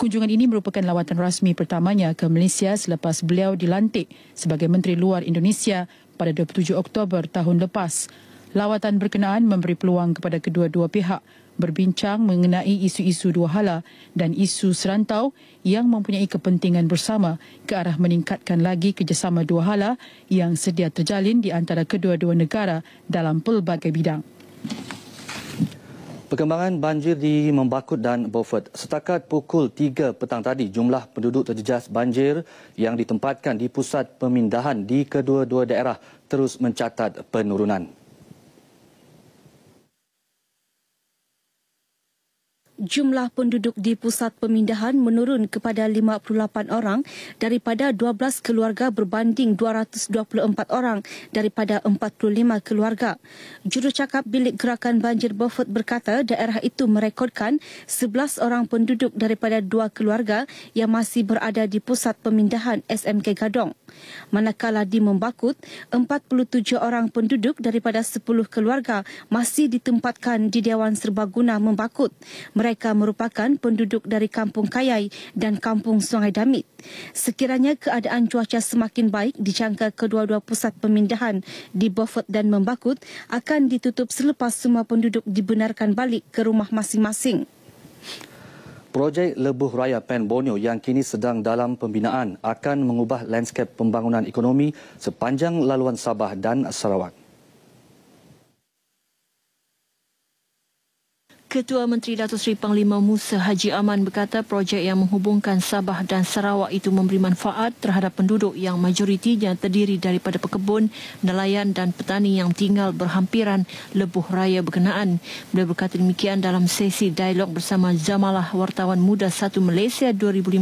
S11: Kunjungan ini merupakan lawatan rasmi pertamanya ke Malaysia selepas beliau dilantik sebagai Menteri Luar Indonesia pada 27 Oktober tahun lepas. Lawatan berkenaan memberi peluang kepada kedua-dua pihak berbincang mengenai isu-isu dua hala dan isu serantau yang mempunyai kepentingan bersama ke arah meningkatkan lagi kerjasama dua hala yang sedia terjalin di antara kedua-dua negara dalam pelbagai bidang.
S13: Perkembangan banjir di Membakut dan Beaufort. Setakat pukul 3 petang tadi, jumlah penduduk terjejas banjir yang ditempatkan di pusat pemindahan di kedua-dua daerah terus mencatat penurunan.
S12: jumlah penduduk di pusat pemindahan menurun kepada 58 orang daripada 12 keluarga berbanding 224 orang daripada 45 keluarga. Jurucakap Bilik Gerakan Banjir Beaufort berkata daerah itu merekodkan 11 orang penduduk daripada dua keluarga yang masih berada di pusat pemindahan SMK Gadong. Manakala di Membakut, 47 orang penduduk daripada 10 keluarga masih ditempatkan di Dewan Serbaguna Membakut. Mereka merupakan penduduk dari Kampung Kayai dan Kampung Sungai Damit. Sekiranya keadaan cuaca semakin baik dijangka kedua-dua pusat pemindahan di Beaufort dan Membakut akan ditutup selepas semua penduduk dibenarkan balik ke rumah masing-masing.
S13: Projek Lebuh Raya Pen Borneo yang kini sedang dalam pembinaan akan mengubah landscape pembangunan ekonomi sepanjang laluan Sabah dan Sarawak.
S9: Ketua Menteri Datuk Seri Panglima Musa Haji Aman berkata projek yang menghubungkan Sabah dan Sarawak itu memberi manfaat terhadap penduduk yang majoritinya terdiri daripada pekebun, nelayan dan petani yang tinggal berhampiran lebuh raya berkenaan. Beliau berkata demikian dalam sesi dialog bersama Jamalah Wartawan Muda Satu Malaysia 2015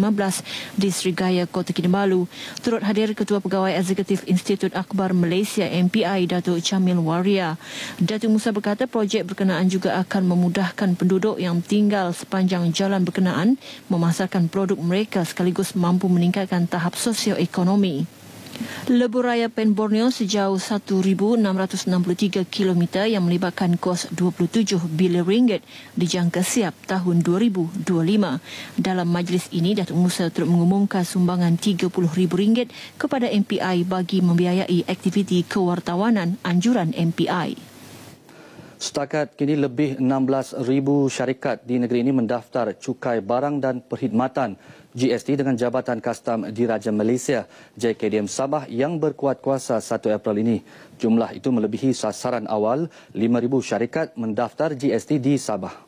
S9: di Sri Gaya, Kota Kinabalu. Turut hadir Ketua Pegawai Eksekutif Institut Akbar Malaysia MPI Datuk Chamil Waria. Datuk Musa berkata projek berkenaan juga akan memudahkan kebanyakan penduduk yang tinggal sepanjang jalan berkenaan memasarkan produk mereka sekaligus mampu meningkatkan tahap sosioekonomi. Lebuh raya Pen Borneo sejauh 1,663 km yang melibatkan kos 27 bilion ringgit dijangka siap tahun 2025. Dalam majlis ini, Datuk Musa turut mengumumkan sumbangan ribu ringgit kepada MPI bagi membiayai aktiviti kewartawanan anjuran MPI.
S13: Setakat kini lebih 16,000 syarikat di negeri ini mendaftar cukai barang dan perkhidmatan GST dengan Jabatan Kastam Diraja Malaysia JKDM Sabah yang berkuat kuasa 1 April ini. Jumlah itu melebihi sasaran awal 5,000 syarikat mendaftar GST di Sabah.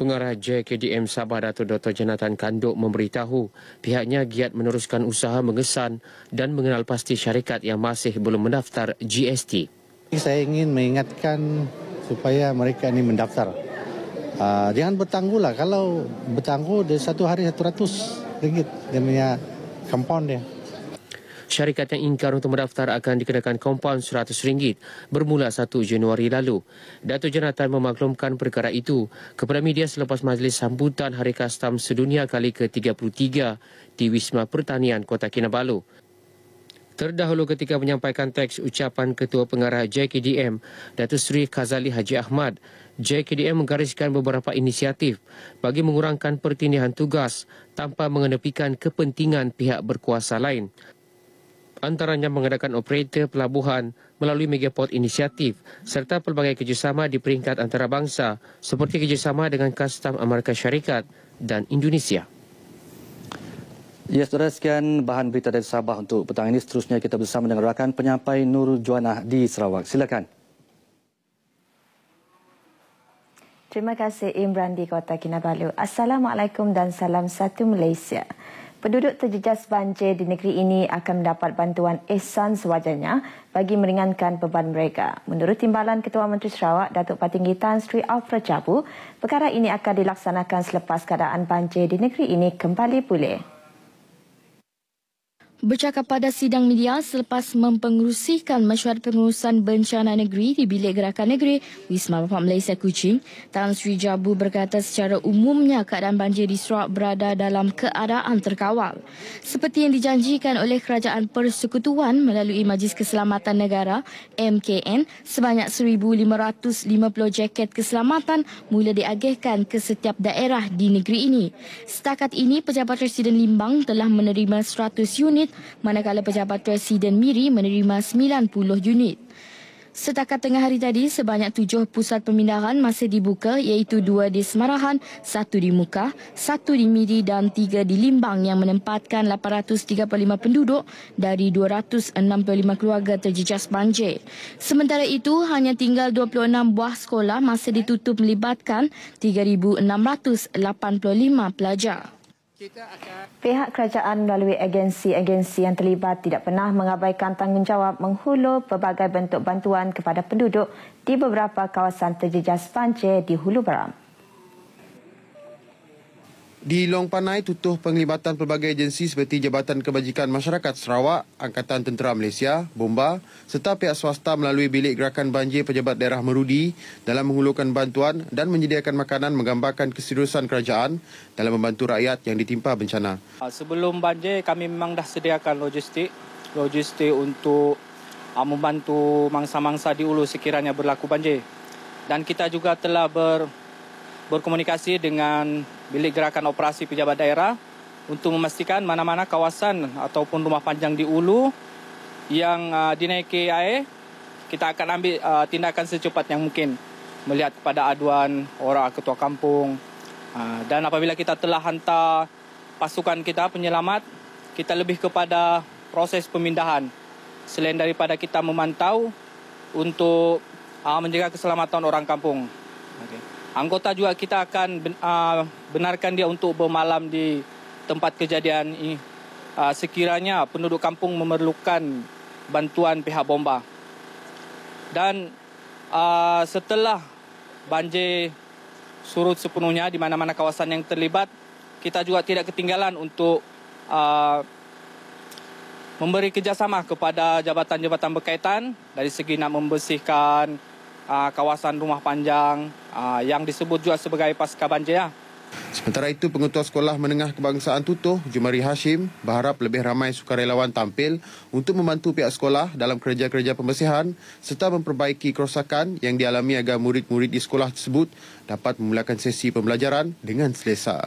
S5: Pengarah JKDM Sabah Dato' Dr. Jonathan Kanduk memberitahu pihaknya giat meneruskan usaha mengesan dan mengenal pasti syarikat yang masih belum mendaftar GST. Saya ingin
S6: mengingatkan supaya mereka ini mendaftar. Ah, jangan bertangguh lah. Kalau bertangguh, dia satu hari satu ratus ringgit. Dia punya compound dia
S5: syarikat yang ingkar untuk mendaftar akan dikenakan kompaun RM100 bermula 1 Januari lalu. Datuk Jenatan memaklumkan perkara itu kepada media selepas majlis sambutan Hari Kastam Sedunia kali ke-33 di Wisma Pertanian Kota Kinabalu. Terdahulu ketika menyampaikan teks ucapan Ketua Pengarah JKDM, Datuk Seri Kazali Haji Ahmad, JKDM menggariskan beberapa inisiatif bagi mengurangkan pertindihan tugas tanpa mengenepikan kepentingan pihak berkuasa lain antaranya mengadakan operator pelabuhan melalui Megaport Inisiatif serta pelbagai kerjasama di peringkat antarabangsa seperti kerjasama dengan Kastam Amerika Syarikat dan Indonesia.
S13: Ya, saudara sekian bahan berita dari Sabah untuk petang ini. Seterusnya kita bersama dengan rakan penyampai Nur Juana di Sarawak. Silakan.
S12: Terima kasih Imran di Kota Kinabalu. Assalamualaikum dan salam satu Malaysia. Penduduk terjejas banjir di negeri ini akan mendapat bantuan ehsan sewajarnya bagi meringankan beban mereka. Menurut Timbalan Ketua Menteri Sarawak, Datuk Patinggi Tan Sri Alfra Jabu, perkara ini akan dilaksanakan selepas keadaan banjir di negeri ini kembali pulih
S10: bercakap pada sidang media selepas mempengerusikan mesyuarat pengurusan bencana negeri di bilik gerakan negeri Wisma Bapak Malaysia Kuching. Tan Sri Jabu berkata secara umumnya keadaan banjir di Sarawak berada dalam keadaan terkawal. Seperti yang dijanjikan oleh Kerajaan Persekutuan melalui Majlis Keselamatan Negara MKN, sebanyak 1,550 jaket keselamatan mula diagihkan ke setiap daerah di negeri ini. Setakat ini, Pejabat Residen Limbang telah menerima 100 unit unit manakala pejabat presiden Miri menerima 90 unit. Setakat tengah hari tadi, sebanyak tujuh pusat pemindahan masih dibuka iaitu dua di Semarahan, satu di Mukah, satu di Miri dan tiga di Limbang yang menempatkan 835 penduduk dari 265 keluarga terjejas banjir. Sementara itu, hanya tinggal 26 buah sekolah masih ditutup melibatkan 3,685 pelajar.
S12: Pihak kerajaan melalui agensi-agensi yang terlibat tidak pernah mengabaikan tanggungjawab menghulur pelbagai bentuk bantuan kepada penduduk di beberapa kawasan terjejas Pancir di Hulu Baram.
S7: Di Long Panai, tutuh penglibatan pelbagai agensi seperti Jabatan Kebajikan Masyarakat Sarawak, Angkatan Tentera Malaysia, Bomba serta pihak swasta melalui Bilik Gerakan Banjir Pejabat Daerah Merudi dalam mengulurkan bantuan dan menyediakan makanan menggambarkan keseriusan kerajaan dalam membantu rakyat yang ditimpa bencana.
S3: Ah, sebelum banjir, kami memang dah sediakan logistik. Logistik untuk ah, membantu mangsa-mangsa di ulu sekiranya berlaku banjir. Dan kita juga telah ber, berkomunikasi dengan Bilik Gerakan Operasi Pejabat Daerah untuk memastikan mana-mana kawasan ataupun rumah panjang di Ulu yang uh, dinaiki air, e, kita akan ambil uh, tindakan secepat yang mungkin melihat kepada aduan orang ketua kampung. Uh, dan apabila kita telah hantar pasukan kita penyelamat, kita lebih kepada proses pemindahan. Selain daripada kita memantau untuk uh, menjaga keselamatan orang kampung. Anggota juga kita akan ah, benarkan dia untuk bermalam di tempat kejadian ini ah, sekiranya penduduk kampung memerlukan bantuan pihak bomba. Dan ah, setelah banjir surut sepenuhnya di mana-mana kawasan yang terlibat, kita juga tidak ketinggalan untuk memberi kerjasama kepada jabatan-jabatan berkaitan dari segi nak membersihkan uh, kawasan rumah panjang uh, yang disebut juga sebagai pasca banjir. Ya. Sementara
S7: itu, Pengetua Sekolah Menengah Kebangsaan Tutuh, Jumari Hashim, berharap lebih ramai sukarelawan tampil untuk membantu pihak sekolah dalam kerja-kerja pembersihan serta memperbaiki kerosakan yang dialami agar murid-murid di sekolah tersebut dapat memulakan sesi pembelajaran dengan selesa.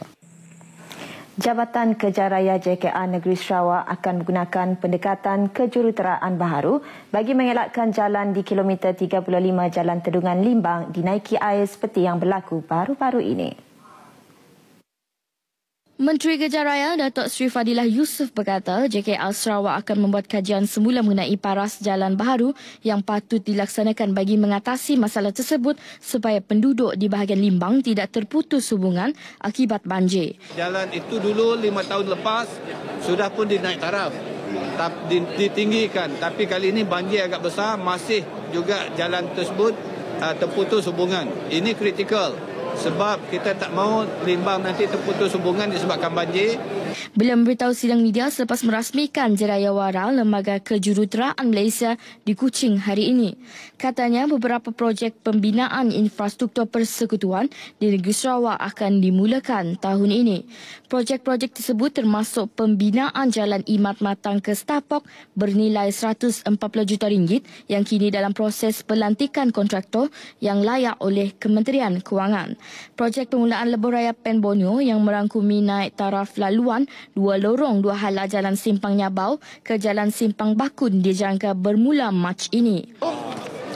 S12: Jabatan Kejaraya JKA Negeri Sarawak akan menggunakan pendekatan kejuruteraan baharu bagi mengelakkan jalan di kilometer 35 Jalan Tedungan Limbang dinaiki air seperti yang berlaku baru-baru ini.
S10: Menteri Kerja Raya Datuk Sri Fadilah Yusuf berkata JKL Sarawak akan membuat kajian semula mengenai paras jalan baru yang patut dilaksanakan bagi mengatasi masalah tersebut supaya penduduk di bahagian Limbang tidak terputus hubungan akibat banjir.
S3: Jalan itu dulu lima tahun lepas sudah pun dinaik taraf, ditinggikan. Tapi kali ini banjir agak besar masih juga jalan tersebut uh, terputus hubungan. Ini kritikal sebab kita tak mau limbah nanti terputus hubungan disebabkan banjir.
S10: Beliau memberitahu sidang media selepas merasmikan jeraya waral Lembaga Kejuruteraan Malaysia di Kuching hari ini. Katanya beberapa projek pembinaan infrastruktur persekutuan di negeri Sarawak akan dimulakan tahun ini. Projek-projek tersebut termasuk pembinaan jalan imat matang ke Stapok bernilai RM140 juta ringgit yang kini dalam proses pelantikan kontraktor yang layak oleh Kementerian Kewangan. Projek pengulaan lebuh raya Pen Bonio yang merangkumi naik taraf laluan dua lorong dua hala Jalan Simpang Nyabau ke Jalan Simpang Bakun dijangka bermula Mac ini.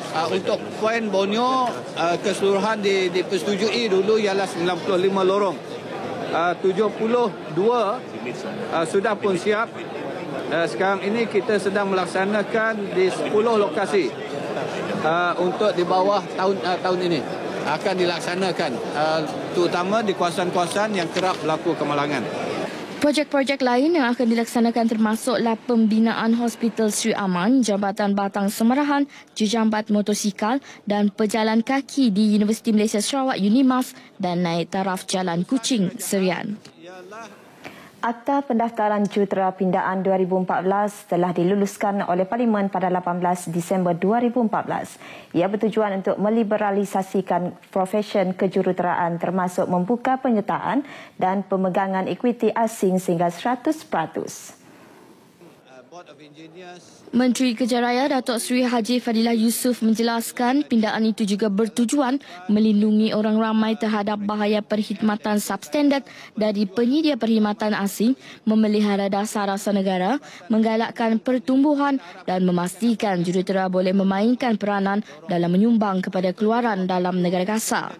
S3: Uh, untuk Pen Bonio uh, ah, keseluruhan di, dipersetujui dulu ialah 95 lorong. Uh, 72 uh, sudah pun siap. Uh, sekarang ini kita sedang melaksanakan di 10 lokasi uh, untuk di bawah tahun uh, tahun ini akan dilaksanakan uh, terutama di kawasan-kawasan yang kerap berlaku kemalangan.
S10: Projek-projek lain yang akan dilaksanakan termasuklah pembinaan Hospital Sri Aman, Jambatan Batang Semerahan, Jujambat Motosikal dan pejalan kaki di Universiti Malaysia Sarawak Unimas dan naik taraf Jalan kucing Serian.
S12: Akta Pendaftaran Jutera Pindaan 2014 telah diluluskan oleh Parlimen pada 18 Disember 2014. Ia bertujuan untuk meliberalisasikan profesion kejuruteraan termasuk membuka penyertaan dan pemegangan ekuiti asing sehingga 100%.
S10: Menteri Kerja Raya Datuk Seri Haji Fadilah Yusuf menjelaskan pindaan itu juga bertujuan melindungi orang ramai terhadap bahaya perkhidmatan substandard dari penyedia perkhidmatan asing, memelihara dasar rasa negara, menggalakkan pertumbuhan dan memastikan jurutera boleh memainkan peranan dalam menyumbang kepada keluaran dalam negara kasar.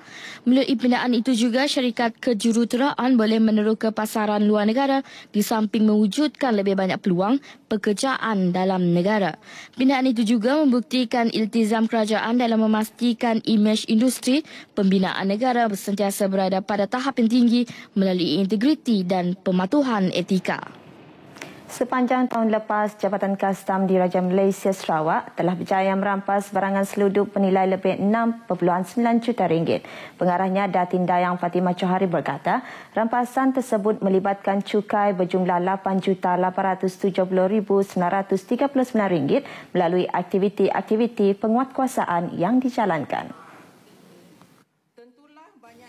S10: Melalui pindaan itu juga, syarikat kejuruteraan boleh meneroka pasaran luar negara di samping mewujudkan lebih banyak peluang pekerjaan dalam negara. Pindaan itu juga membuktikan iltizam kerajaan dalam memastikan imej industri pembinaan negara sentiasa berada pada tahap yang tinggi melalui integriti dan pematuhan etika.
S12: Sepanjang tahun lepas, Jabatan Kastam di Raja Malaysia Sarawak telah berjaya merampas barangan seludup penilai lebih 6.9 juta ringgit. Pengarahnya Datin Dayang Fatimah Johari berkata, rampasan tersebut melibatkan cukai berjumlah 8.870.939 ringgit melalui aktiviti-aktiviti penguatkuasaan yang dijalankan.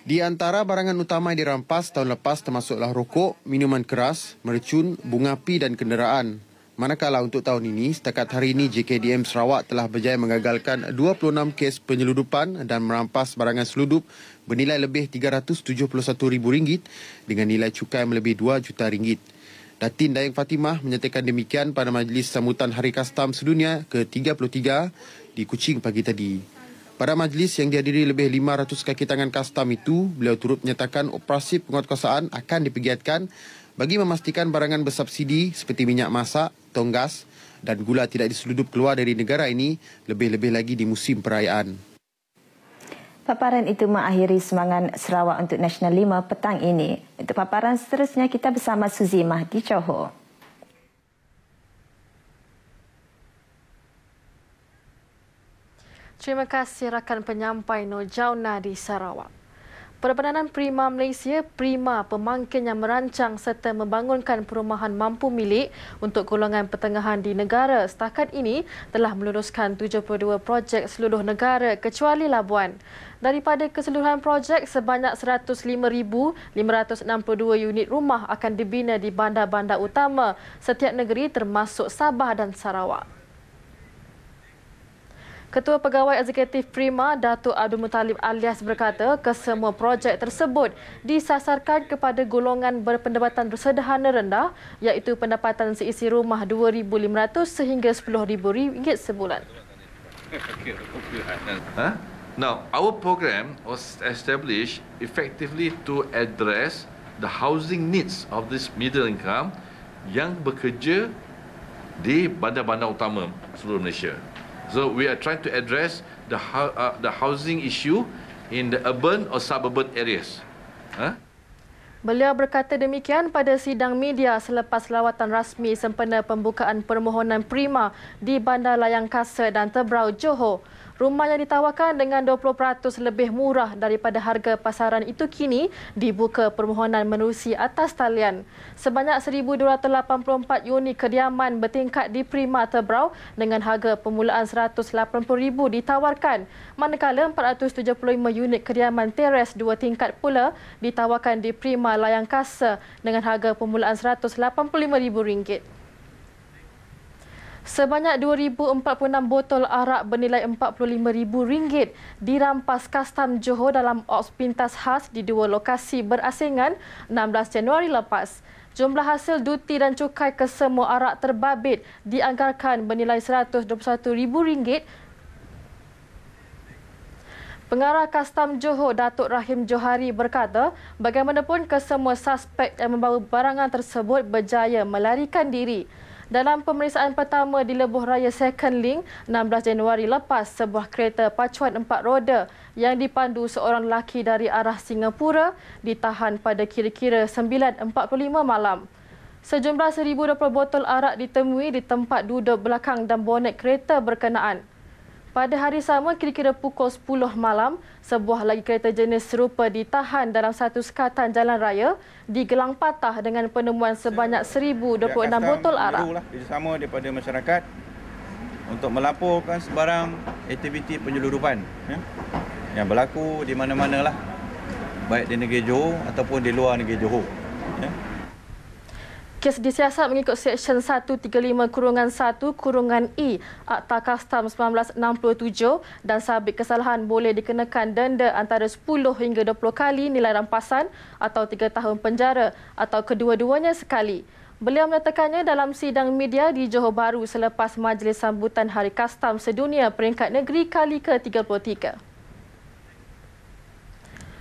S7: Di antara barangan utama yang dirampas tahun lepas termasuklah rokok, minuman keras, mercun, bunga api dan kenderaan. Manakala untuk tahun ini, setakat hari ini JKDM Sarawak telah berjaya mengagalkan 26 kes penyeludupan dan merampas barangan seludup bernilai lebih rm ringgit dengan nilai cukai melebihi rm juta. Ringgit. Datin Dayang Fatimah menyatakan demikian pada Majlis Sambutan Hari Kastam Sedunia ke-33 di Kuching pagi tadi. Pada majlis yang dihadiri lebih 500 kaki tangan kastam itu, beliau turut menyatakan operasi penguatkuasaan akan dipegiatkan bagi memastikan barangan bersubsidi seperti minyak masak, tong gas dan gula tidak diseludup keluar dari negara ini lebih-lebih lagi di musim perayaan.
S12: Paparan itu mengakhiri semangat Sarawak untuk Nasional 5 petang ini. Untuk paparan seterusnya kita bersama Suzi Mahdi Johor.
S8: Terima kasih rakan penyampai Nur Jauna di Sarawak. Perbananan Prima Malaysia, Prima pemangkin yang merancang serta membangunkan perumahan mampu milik untuk golongan pertengahan di negara setakat ini telah meluluskan 72 projek seluruh negara kecuali Labuan. Daripada keseluruhan projek, sebanyak 105,562 unit rumah akan dibina di bandar-bandar utama setiap negeri termasuk Sabah dan Sarawak. Ketua Pegawai Eksekutif Prima Datuk Abdul Muttalib alias berkata kesemua projek tersebut disasarkan kepada golongan berpendapatan sederhana rendah iaitu pendapatan seisi rumah RM2,500 sehingga RM10,000 sebulan.
S3: Huh? Ha? Now, our program was established effectively to address the housing needs of this middle income yang bekerja di bandar-bandar utama seluruh Malaysia. So we are trying to address the uh, the housing issue in the urban or suburban areas. Huh?
S8: Beliau berkata demikian pada sidang media selepas lawatan rasmi sempena pembukaan permohonan prima di Bandar Layang Kasa dan Tebrau Johor. Rumah yang ditawarkan dengan 20% lebih murah daripada harga pasaran itu kini dibuka permohonan menerusi atas talian. Sebanyak 1,284 unit kediaman bertingkat di Prima Terbrau dengan harga permulaan RM180,000 ditawarkan. Manakala 475 unit kediaman teres dua tingkat pula ditawarkan di Prima Layangkasa dengan harga permulaan RM185,000. Sebanyak 2,046 botol arak bernilai RM45,000 dirampas kastam Johor dalam ops pintas khas di dua lokasi berasingan 16 Januari lepas. Jumlah hasil duti dan cukai kesemua arak terbabit dianggarkan bernilai RM121,000 Pengarah Kastam Johor Datuk Rahim Johari berkata, bagaimanapun kesemua suspek yang membawa barangan tersebut berjaya melarikan diri. Dalam pemeriksaan pertama di Lebuh Raya Second Link, 16 Januari lepas, sebuah kereta pacuan empat roda yang dipandu seorang lelaki dari arah Singapura ditahan pada kira-kira 9.45 malam. Sejumlah 1,020 botol arak ditemui di tempat duduk belakang dan bonet kereta berkenaan. Pada hari sama kira-kira pukul 10 malam, sebuah lagi kereta jenis serupa ditahan dalam satu sekatan jalan raya di Gelang Patah dengan penemuan sebanyak 1026 botol arak.
S3: Ini sama daripada masyarakat untuk melaporkan sebarang aktiviti penyeludupan ya. yang berlaku di mana mana lah, baik di negeri Johor ataupun di luar negeri Johor. Ya
S8: kes disiasat mengikut Seksyen 135 Kurungan 1 Kurungan E Akta Kastam 1967 dan sabit kesalahan boleh dikenakan denda antara 10 hingga 20 kali nilai rampasan atau 3 tahun penjara atau kedua-duanya sekali. Beliau menyatakannya dalam sidang media di Johor Bahru selepas majlis sambutan Hari Kastam Sedunia peringkat negeri kali ke-33.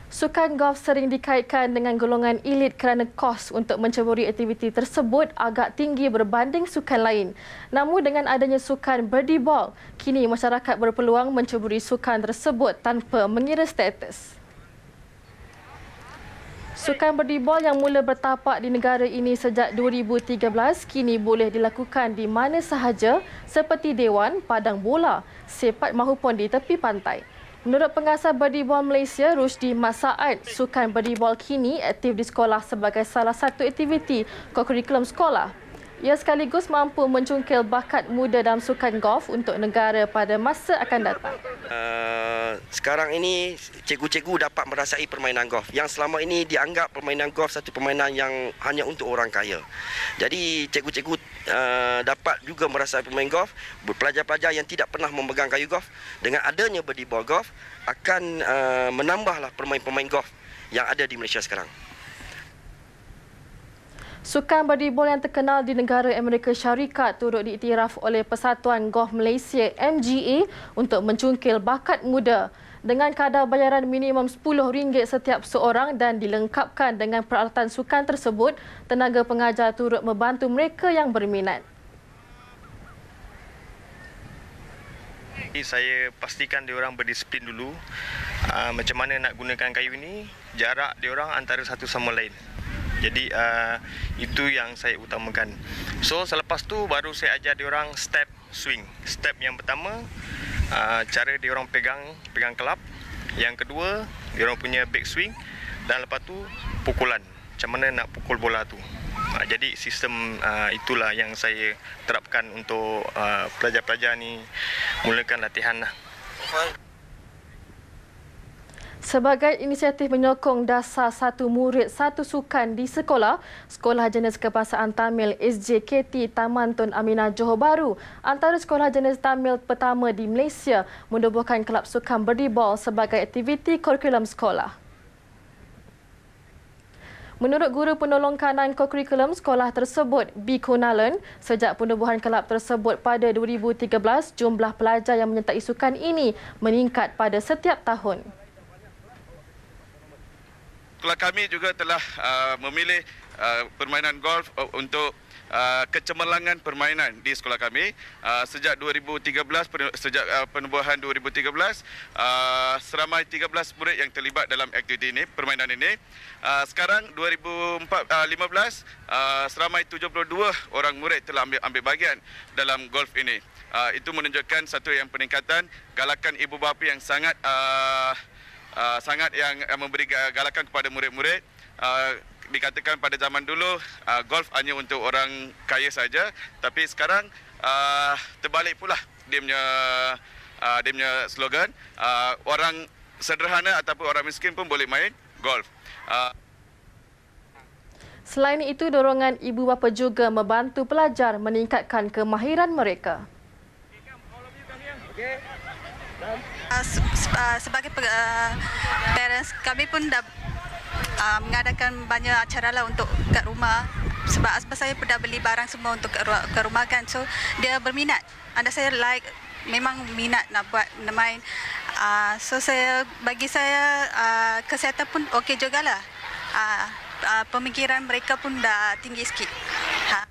S8: Sukan golf sering dikaitkan dengan golongan elit kerana kos untuk menceburi aktiviti tersebut agak tinggi berbanding sukan lain. Namun dengan adanya sukan birdie ball, kini masyarakat berpeluang menceburi sukan tersebut tanpa mengira status. Sukan birdie ball yang mula bertapak di negara ini sejak 2013 kini boleh dilakukan di mana sahaja seperti dewan, padang bola, sepat mahupun di tepi pantai. Menurut pengasas bodyball Malaysia, Rusdi Masaat, sukan bodyball kini aktif di sekolah sebagai salah satu aktiviti kokurikulum sekolah. Ia sekaligus mampu mencungkil bakat muda dalam sukan golf untuk negara pada masa akan datang.
S5: Uh,
S3: sekarang ini cikgu-cikgu dapat merasai permainan golf yang selama ini dianggap permainan golf satu permainan yang hanya untuk orang kaya. Jadi cikgu-cikgu uh, dapat juga merasai permainan golf. Pelajar-pelajar yang tidak pernah memegang kayu golf dengan adanya berdibor golf akan uh, menambahlah pemain permain golf yang ada di Malaysia sekarang.
S8: Sukan bodyball yang terkenal di negara Amerika Syarikat turut diiktiraf oleh Persatuan Golf Malaysia MGA untuk mencungkil bakat muda dengan kadar bayaran minimum RM10 setiap seorang dan dilengkapkan dengan peralatan sukan tersebut, tenaga pengajar turut membantu mereka yang berminat.
S5: Saya pastikan dia orang berdisiplin dulu. Ah, macam mana nak gunakan kayu ini, jarak dia orang antara satu sama lain. Jadi uh, itu yang saya utamakan. So selepas tu baru saya ajar dia orang step swing. Step yang pertama uh, cara dia orang pegang pegang kelab. Yang kedua dia orang punya back swing dan lepas tu pukulan. Macam mana nak pukul bola tu. Uh, jadi sistem uh, itulah yang saya terapkan untuk uh, pelajar-pelajar ni mulakan latihan lah. Okay.
S8: Sebagai inisiatif menyokong dasar satu murid satu sukan di sekolah, Sekolah Jenis Kebangsaan Tamil SJKT Taman Tun Aminah Johor Bahru, antara sekolah jenis Tamil pertama di Malaysia menubuhkan kelab sukan berdibol sebagai aktiviti kurikulum sekolah. Menurut Guru Penolong Kanan kurikulum Sekolah tersebut, B. Kunalan, sejak penubuhan kelab tersebut pada 2013, jumlah pelajar yang menyertai sukan ini meningkat pada setiap tahun
S3: kelab kami juga telah uh, memilih uh, permainan golf uh, untuk Uh, kecemerlangan permainan di sekolah kami uh, sejak 2013 per, sejak uh, penubuhan 2013 uh, seramai 13 murid yang terlibat dalam aktiviti ini permainan ini uh, sekarang 2015 uh, uh, seramai 72 orang murid telah ambil ambil bahagian dalam golf ini uh, itu menunjukkan satu yang peningkatan galakan ibu bapa yang sangat uh, Uh, sangat yang memberi galakan kepada murid-murid uh, dikatakan pada zaman dulu uh, golf hanya untuk orang kaya saja tapi sekarang terbalik pula dia punya dia punya slogan orang sederhana ataupun orang miskin pun boleh main golf
S8: Selain itu, dorongan ibu bapa juga membantu pelajar meningkatkan kemahiran mereka.
S11: Okay, uh, sebagai uh, parents kami pun dah uh, mengadakan banyak acara lah untuk kat rumah sebab asbab saya pernah beli barang semua untuk ke rumah, kat rumah kan so dia
S12: berminat anda saya like memang minat nak buat main uh, so saya bagi saya uh, kesihatan pun okey jugalah uh, uh, pemikiran
S10: mereka pun dah tinggi sikit ha.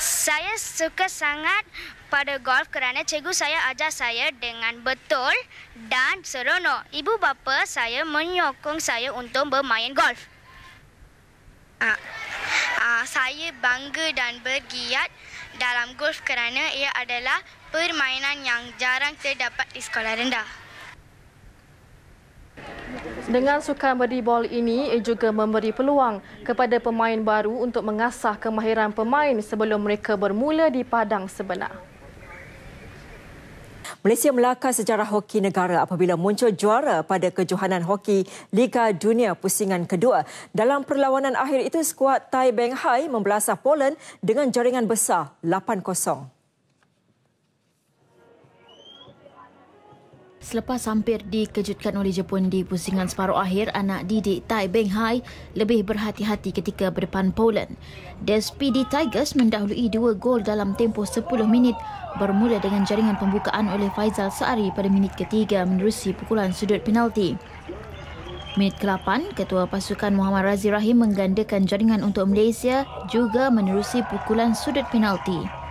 S10: Saya suka sangat pada golf kerana cikgu saya ajar saya dengan betul dan seronok. Ibu bapa saya menyokong saya untuk bermain golf. Ah. Ah, saya bangga dan bergiat dalam golf kerana ia adalah permainan yang jarang terdapat di sekolah rendah.
S8: Dengan sukan beri bol ini ia juga memberi peluang kepada pemain baru untuk mengasah kemahiran pemain sebelum mereka bermula di padang sebenar.
S2: Malaysia melakar sejarah hoki negara apabila muncul juara pada kejohanan hoki Liga Dunia Pusingan Kedua. Dalam perlawanan akhir itu, skuad Tai Beng Hai membelasah Poland dengan jaringan besar 8-0.
S4: Selepas hampir dikejutkan oleh Jepun di pusingan separuh akhir, anak didik Tai Beng Hai lebih berhati-hati ketika berdepan Poland. The Speedy Tigers mendahului dua gol dalam tempoh 10 minit bermula dengan jaringan pembukaan oleh Faizal Saari pada minit ketiga menerusi pukulan sudut penalti. Minit ke-8, Ketua Pasukan Muhammad Razi Rahim menggandakan jaringan untuk Malaysia juga menerusi pukulan sudut penalti.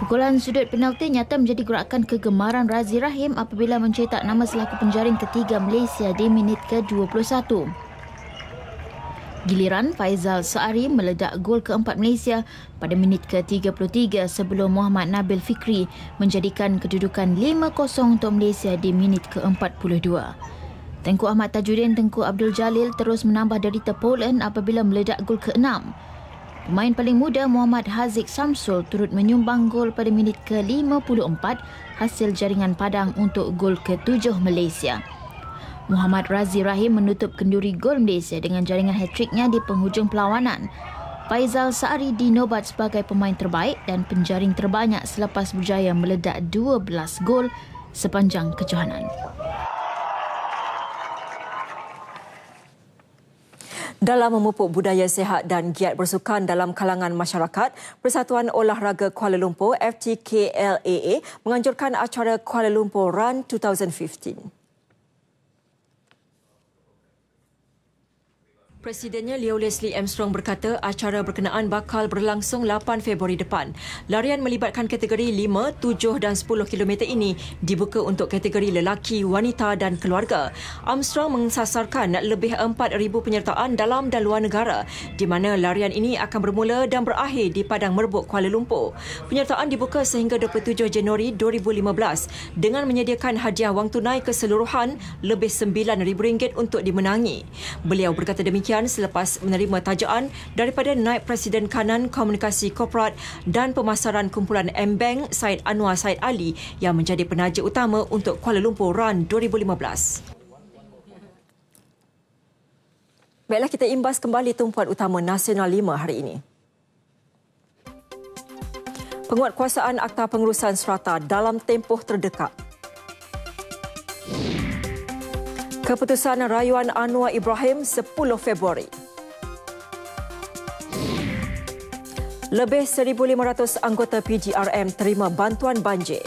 S4: Pukulan sudut penalti nyata menjadi gerakan kegemaran Razi Rahim apabila mencetak nama selaku penjaring ketiga Malaysia di minit ke-21. Giliran Faizal Saari meledak gol keempat Malaysia pada minit ke-33 sebelum Muhammad Nabil Fikri menjadikan kedudukan 5-0 untuk Malaysia di minit ke-42. Tengku Ahmad Tajuddin Tengku Abdul Jalil terus menambah derita Poland apabila meledak gol keenam. Pemain paling muda Muhammad Haziq Samsul turut menyumbang gol pada minit ke-54 hasil jaringan padang untuk gol ke-7 Malaysia. Muhammad Razi Rahim menutup kenduri gol Malaysia dengan jaringan hat-tricknya di penghujung perlawanan. Faizal Saari dinobat sebagai pemain terbaik dan penjaring terbanyak selepas berjaya meledak 12 gol sepanjang kejohanan.
S2: Dalam memupuk budaya sehat dan giat bersukan dalam kalangan masyarakat, Persatuan Olahraga Kuala Lumpur FTKLAA menganjurkan acara Kuala Lumpur Run 2015. Presidennya Leo Leslie Armstrong berkata acara berkenaan bakal berlangsung 8 Februari depan. Larian melibatkan kategori 5, 7 dan 10 km ini dibuka untuk kategori lelaki, wanita dan keluarga. Armstrong mengsasarkan lebih 4,000 penyertaan dalam dan luar negara di mana larian ini akan bermula dan berakhir di Padang Merbuk, Kuala Lumpur. Penyertaan dibuka sehingga 27 Januari 2015 dengan menyediakan hadiah wang tunai keseluruhan lebih RM9,000 untuk dimenangi. Beliau berkata demikian demikian selepas menerima tajaan daripada Naib Presiden Kanan Komunikasi Korporat dan Pemasaran Kumpulan M-Bank Said Anwar Said Ali yang menjadi penaja utama untuk Kuala Lumpur Run 2015. Baiklah kita imbas kembali tumpuan utama Nasional 5 hari ini. Penguatkuasaan Akta Pengurusan Serata dalam tempoh terdekat Keputusan rayuan Anwar Ibrahim 10 Februari. Lebih 1,500 anggota PGRM terima bantuan banjir.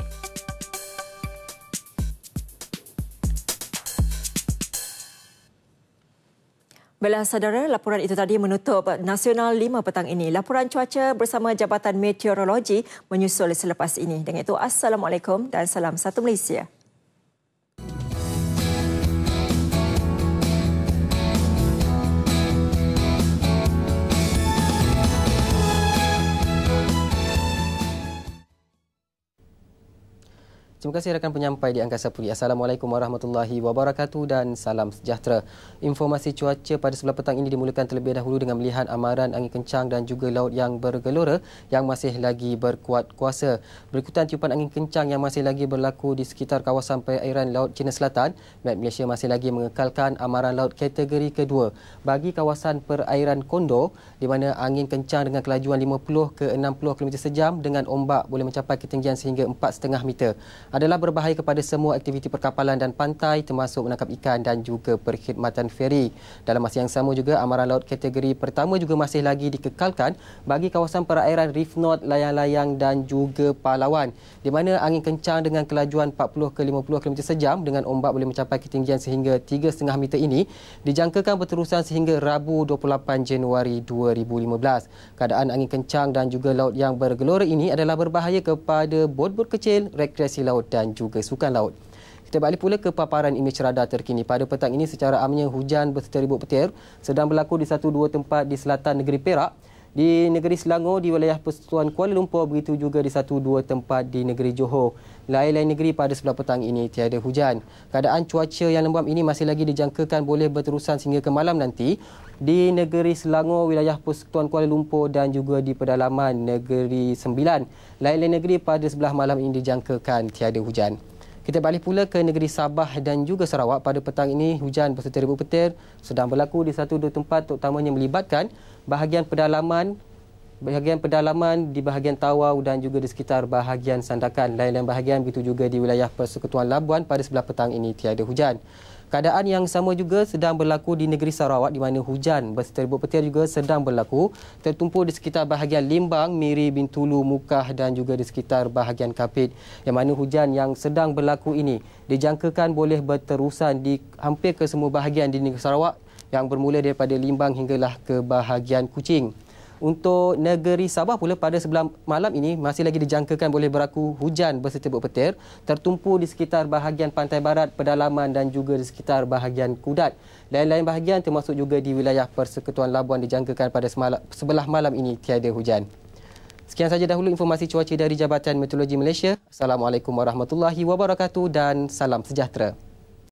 S2: Bila saudara, laporan itu tadi menutup Nasional 5 petang ini. Laporan cuaca bersama Jabatan Meteorologi menyusul selepas ini. Dengan itu, Assalamualaikum dan salam satu Malaysia.
S14: Terima kasih rakan penyampai di Angkasa Puri. Assalamualaikum warahmatullahi wabarakatuh dan salam sejahtera. Informasi cuaca pada sebelah petang ini dimulakan terlebih dahulu dengan melihat amaran angin kencang dan juga laut yang bergelora yang masih lagi berkuat kuasa. Berikutan tiupan angin kencang yang masih lagi berlaku di sekitar kawasan perairan laut China Selatan, Met Malaysia masih lagi mengekalkan amaran laut kategori kedua bagi kawasan perairan Kondo di mana angin kencang dengan kelajuan 50 ke 60 km sejam dengan ombak boleh mencapai ketinggian sehingga 4.5 meter adalah berbahaya kepada semua aktiviti perkapalan dan pantai termasuk menangkap ikan dan juga perkhidmatan feri. Dalam masa yang sama juga, amaran laut kategori pertama juga masih lagi dikekalkan bagi kawasan perairan Reef Knot, Layang-Layang dan juga Palawan di mana angin kencang dengan kelajuan 40 ke 50 km sejam dengan ombak boleh mencapai ketinggian sehingga 3.5 meter ini dijangkakan berterusan sehingga Rabu 28 Januari 2015. Keadaan angin kencang dan juga laut yang bergelora ini adalah berbahaya kepada bot-bot kecil rekreasi laut laut dan juga sukan laut. Kita balik pula ke paparan imej radar terkini. Pada petang ini secara amnya hujan berseteribut petir sedang berlaku di satu dua tempat di selatan negeri Perak di negeri Selangor di wilayah Persatuan Kuala Lumpur begitu juga di satu dua tempat di negeri Johor. Lain-lain negeri pada sebelah petang ini tiada hujan. Keadaan cuaca yang lembap ini masih lagi dijangkakan boleh berterusan sehingga ke malam nanti di negeri Selangor, wilayah Persekutuan Kuala Lumpur dan juga di pedalaman negeri Sembilan. Lain-lain negeri pada sebelah malam ini dijangkakan tiada hujan. Kita balik pula ke negeri Sabah dan juga Sarawak. Pada petang ini, hujan berserta ribut petir sedang berlaku di satu dua tempat terutamanya melibatkan bahagian pedalaman bahagian pedalaman di bahagian Tawau dan juga di sekitar bahagian Sandakan. Lain-lain bahagian begitu juga di wilayah Persekutuan Labuan pada sebelah petang ini tiada hujan. Keadaan yang sama juga sedang berlaku di negeri Sarawak di mana hujan berseteribut petir juga sedang berlaku tertumpu di sekitar bahagian Limbang, Miri, Bintulu, Mukah dan juga di sekitar bahagian Kapit. Yang mana hujan yang sedang berlaku ini dijangkakan boleh berterusan di hampir ke semua bahagian di negeri Sarawak yang bermula daripada Limbang hinggalah ke bahagian Kuching untuk negeri Sabah pula pada sebelah malam ini masih lagi dijangkakan boleh beraku hujan berserta petir tertumpu di sekitar bahagian pantai barat pedalaman dan juga di sekitar bahagian Kudat. Lain-lain bahagian termasuk juga di wilayah Persekutuan Labuan dijangkakan pada semala, sebelah malam ini tiada hujan. Sekian saja dahulu informasi cuaca dari Jabatan Meteorologi Malaysia. Assalamualaikum warahmatullahi wabarakatuh dan salam sejahtera.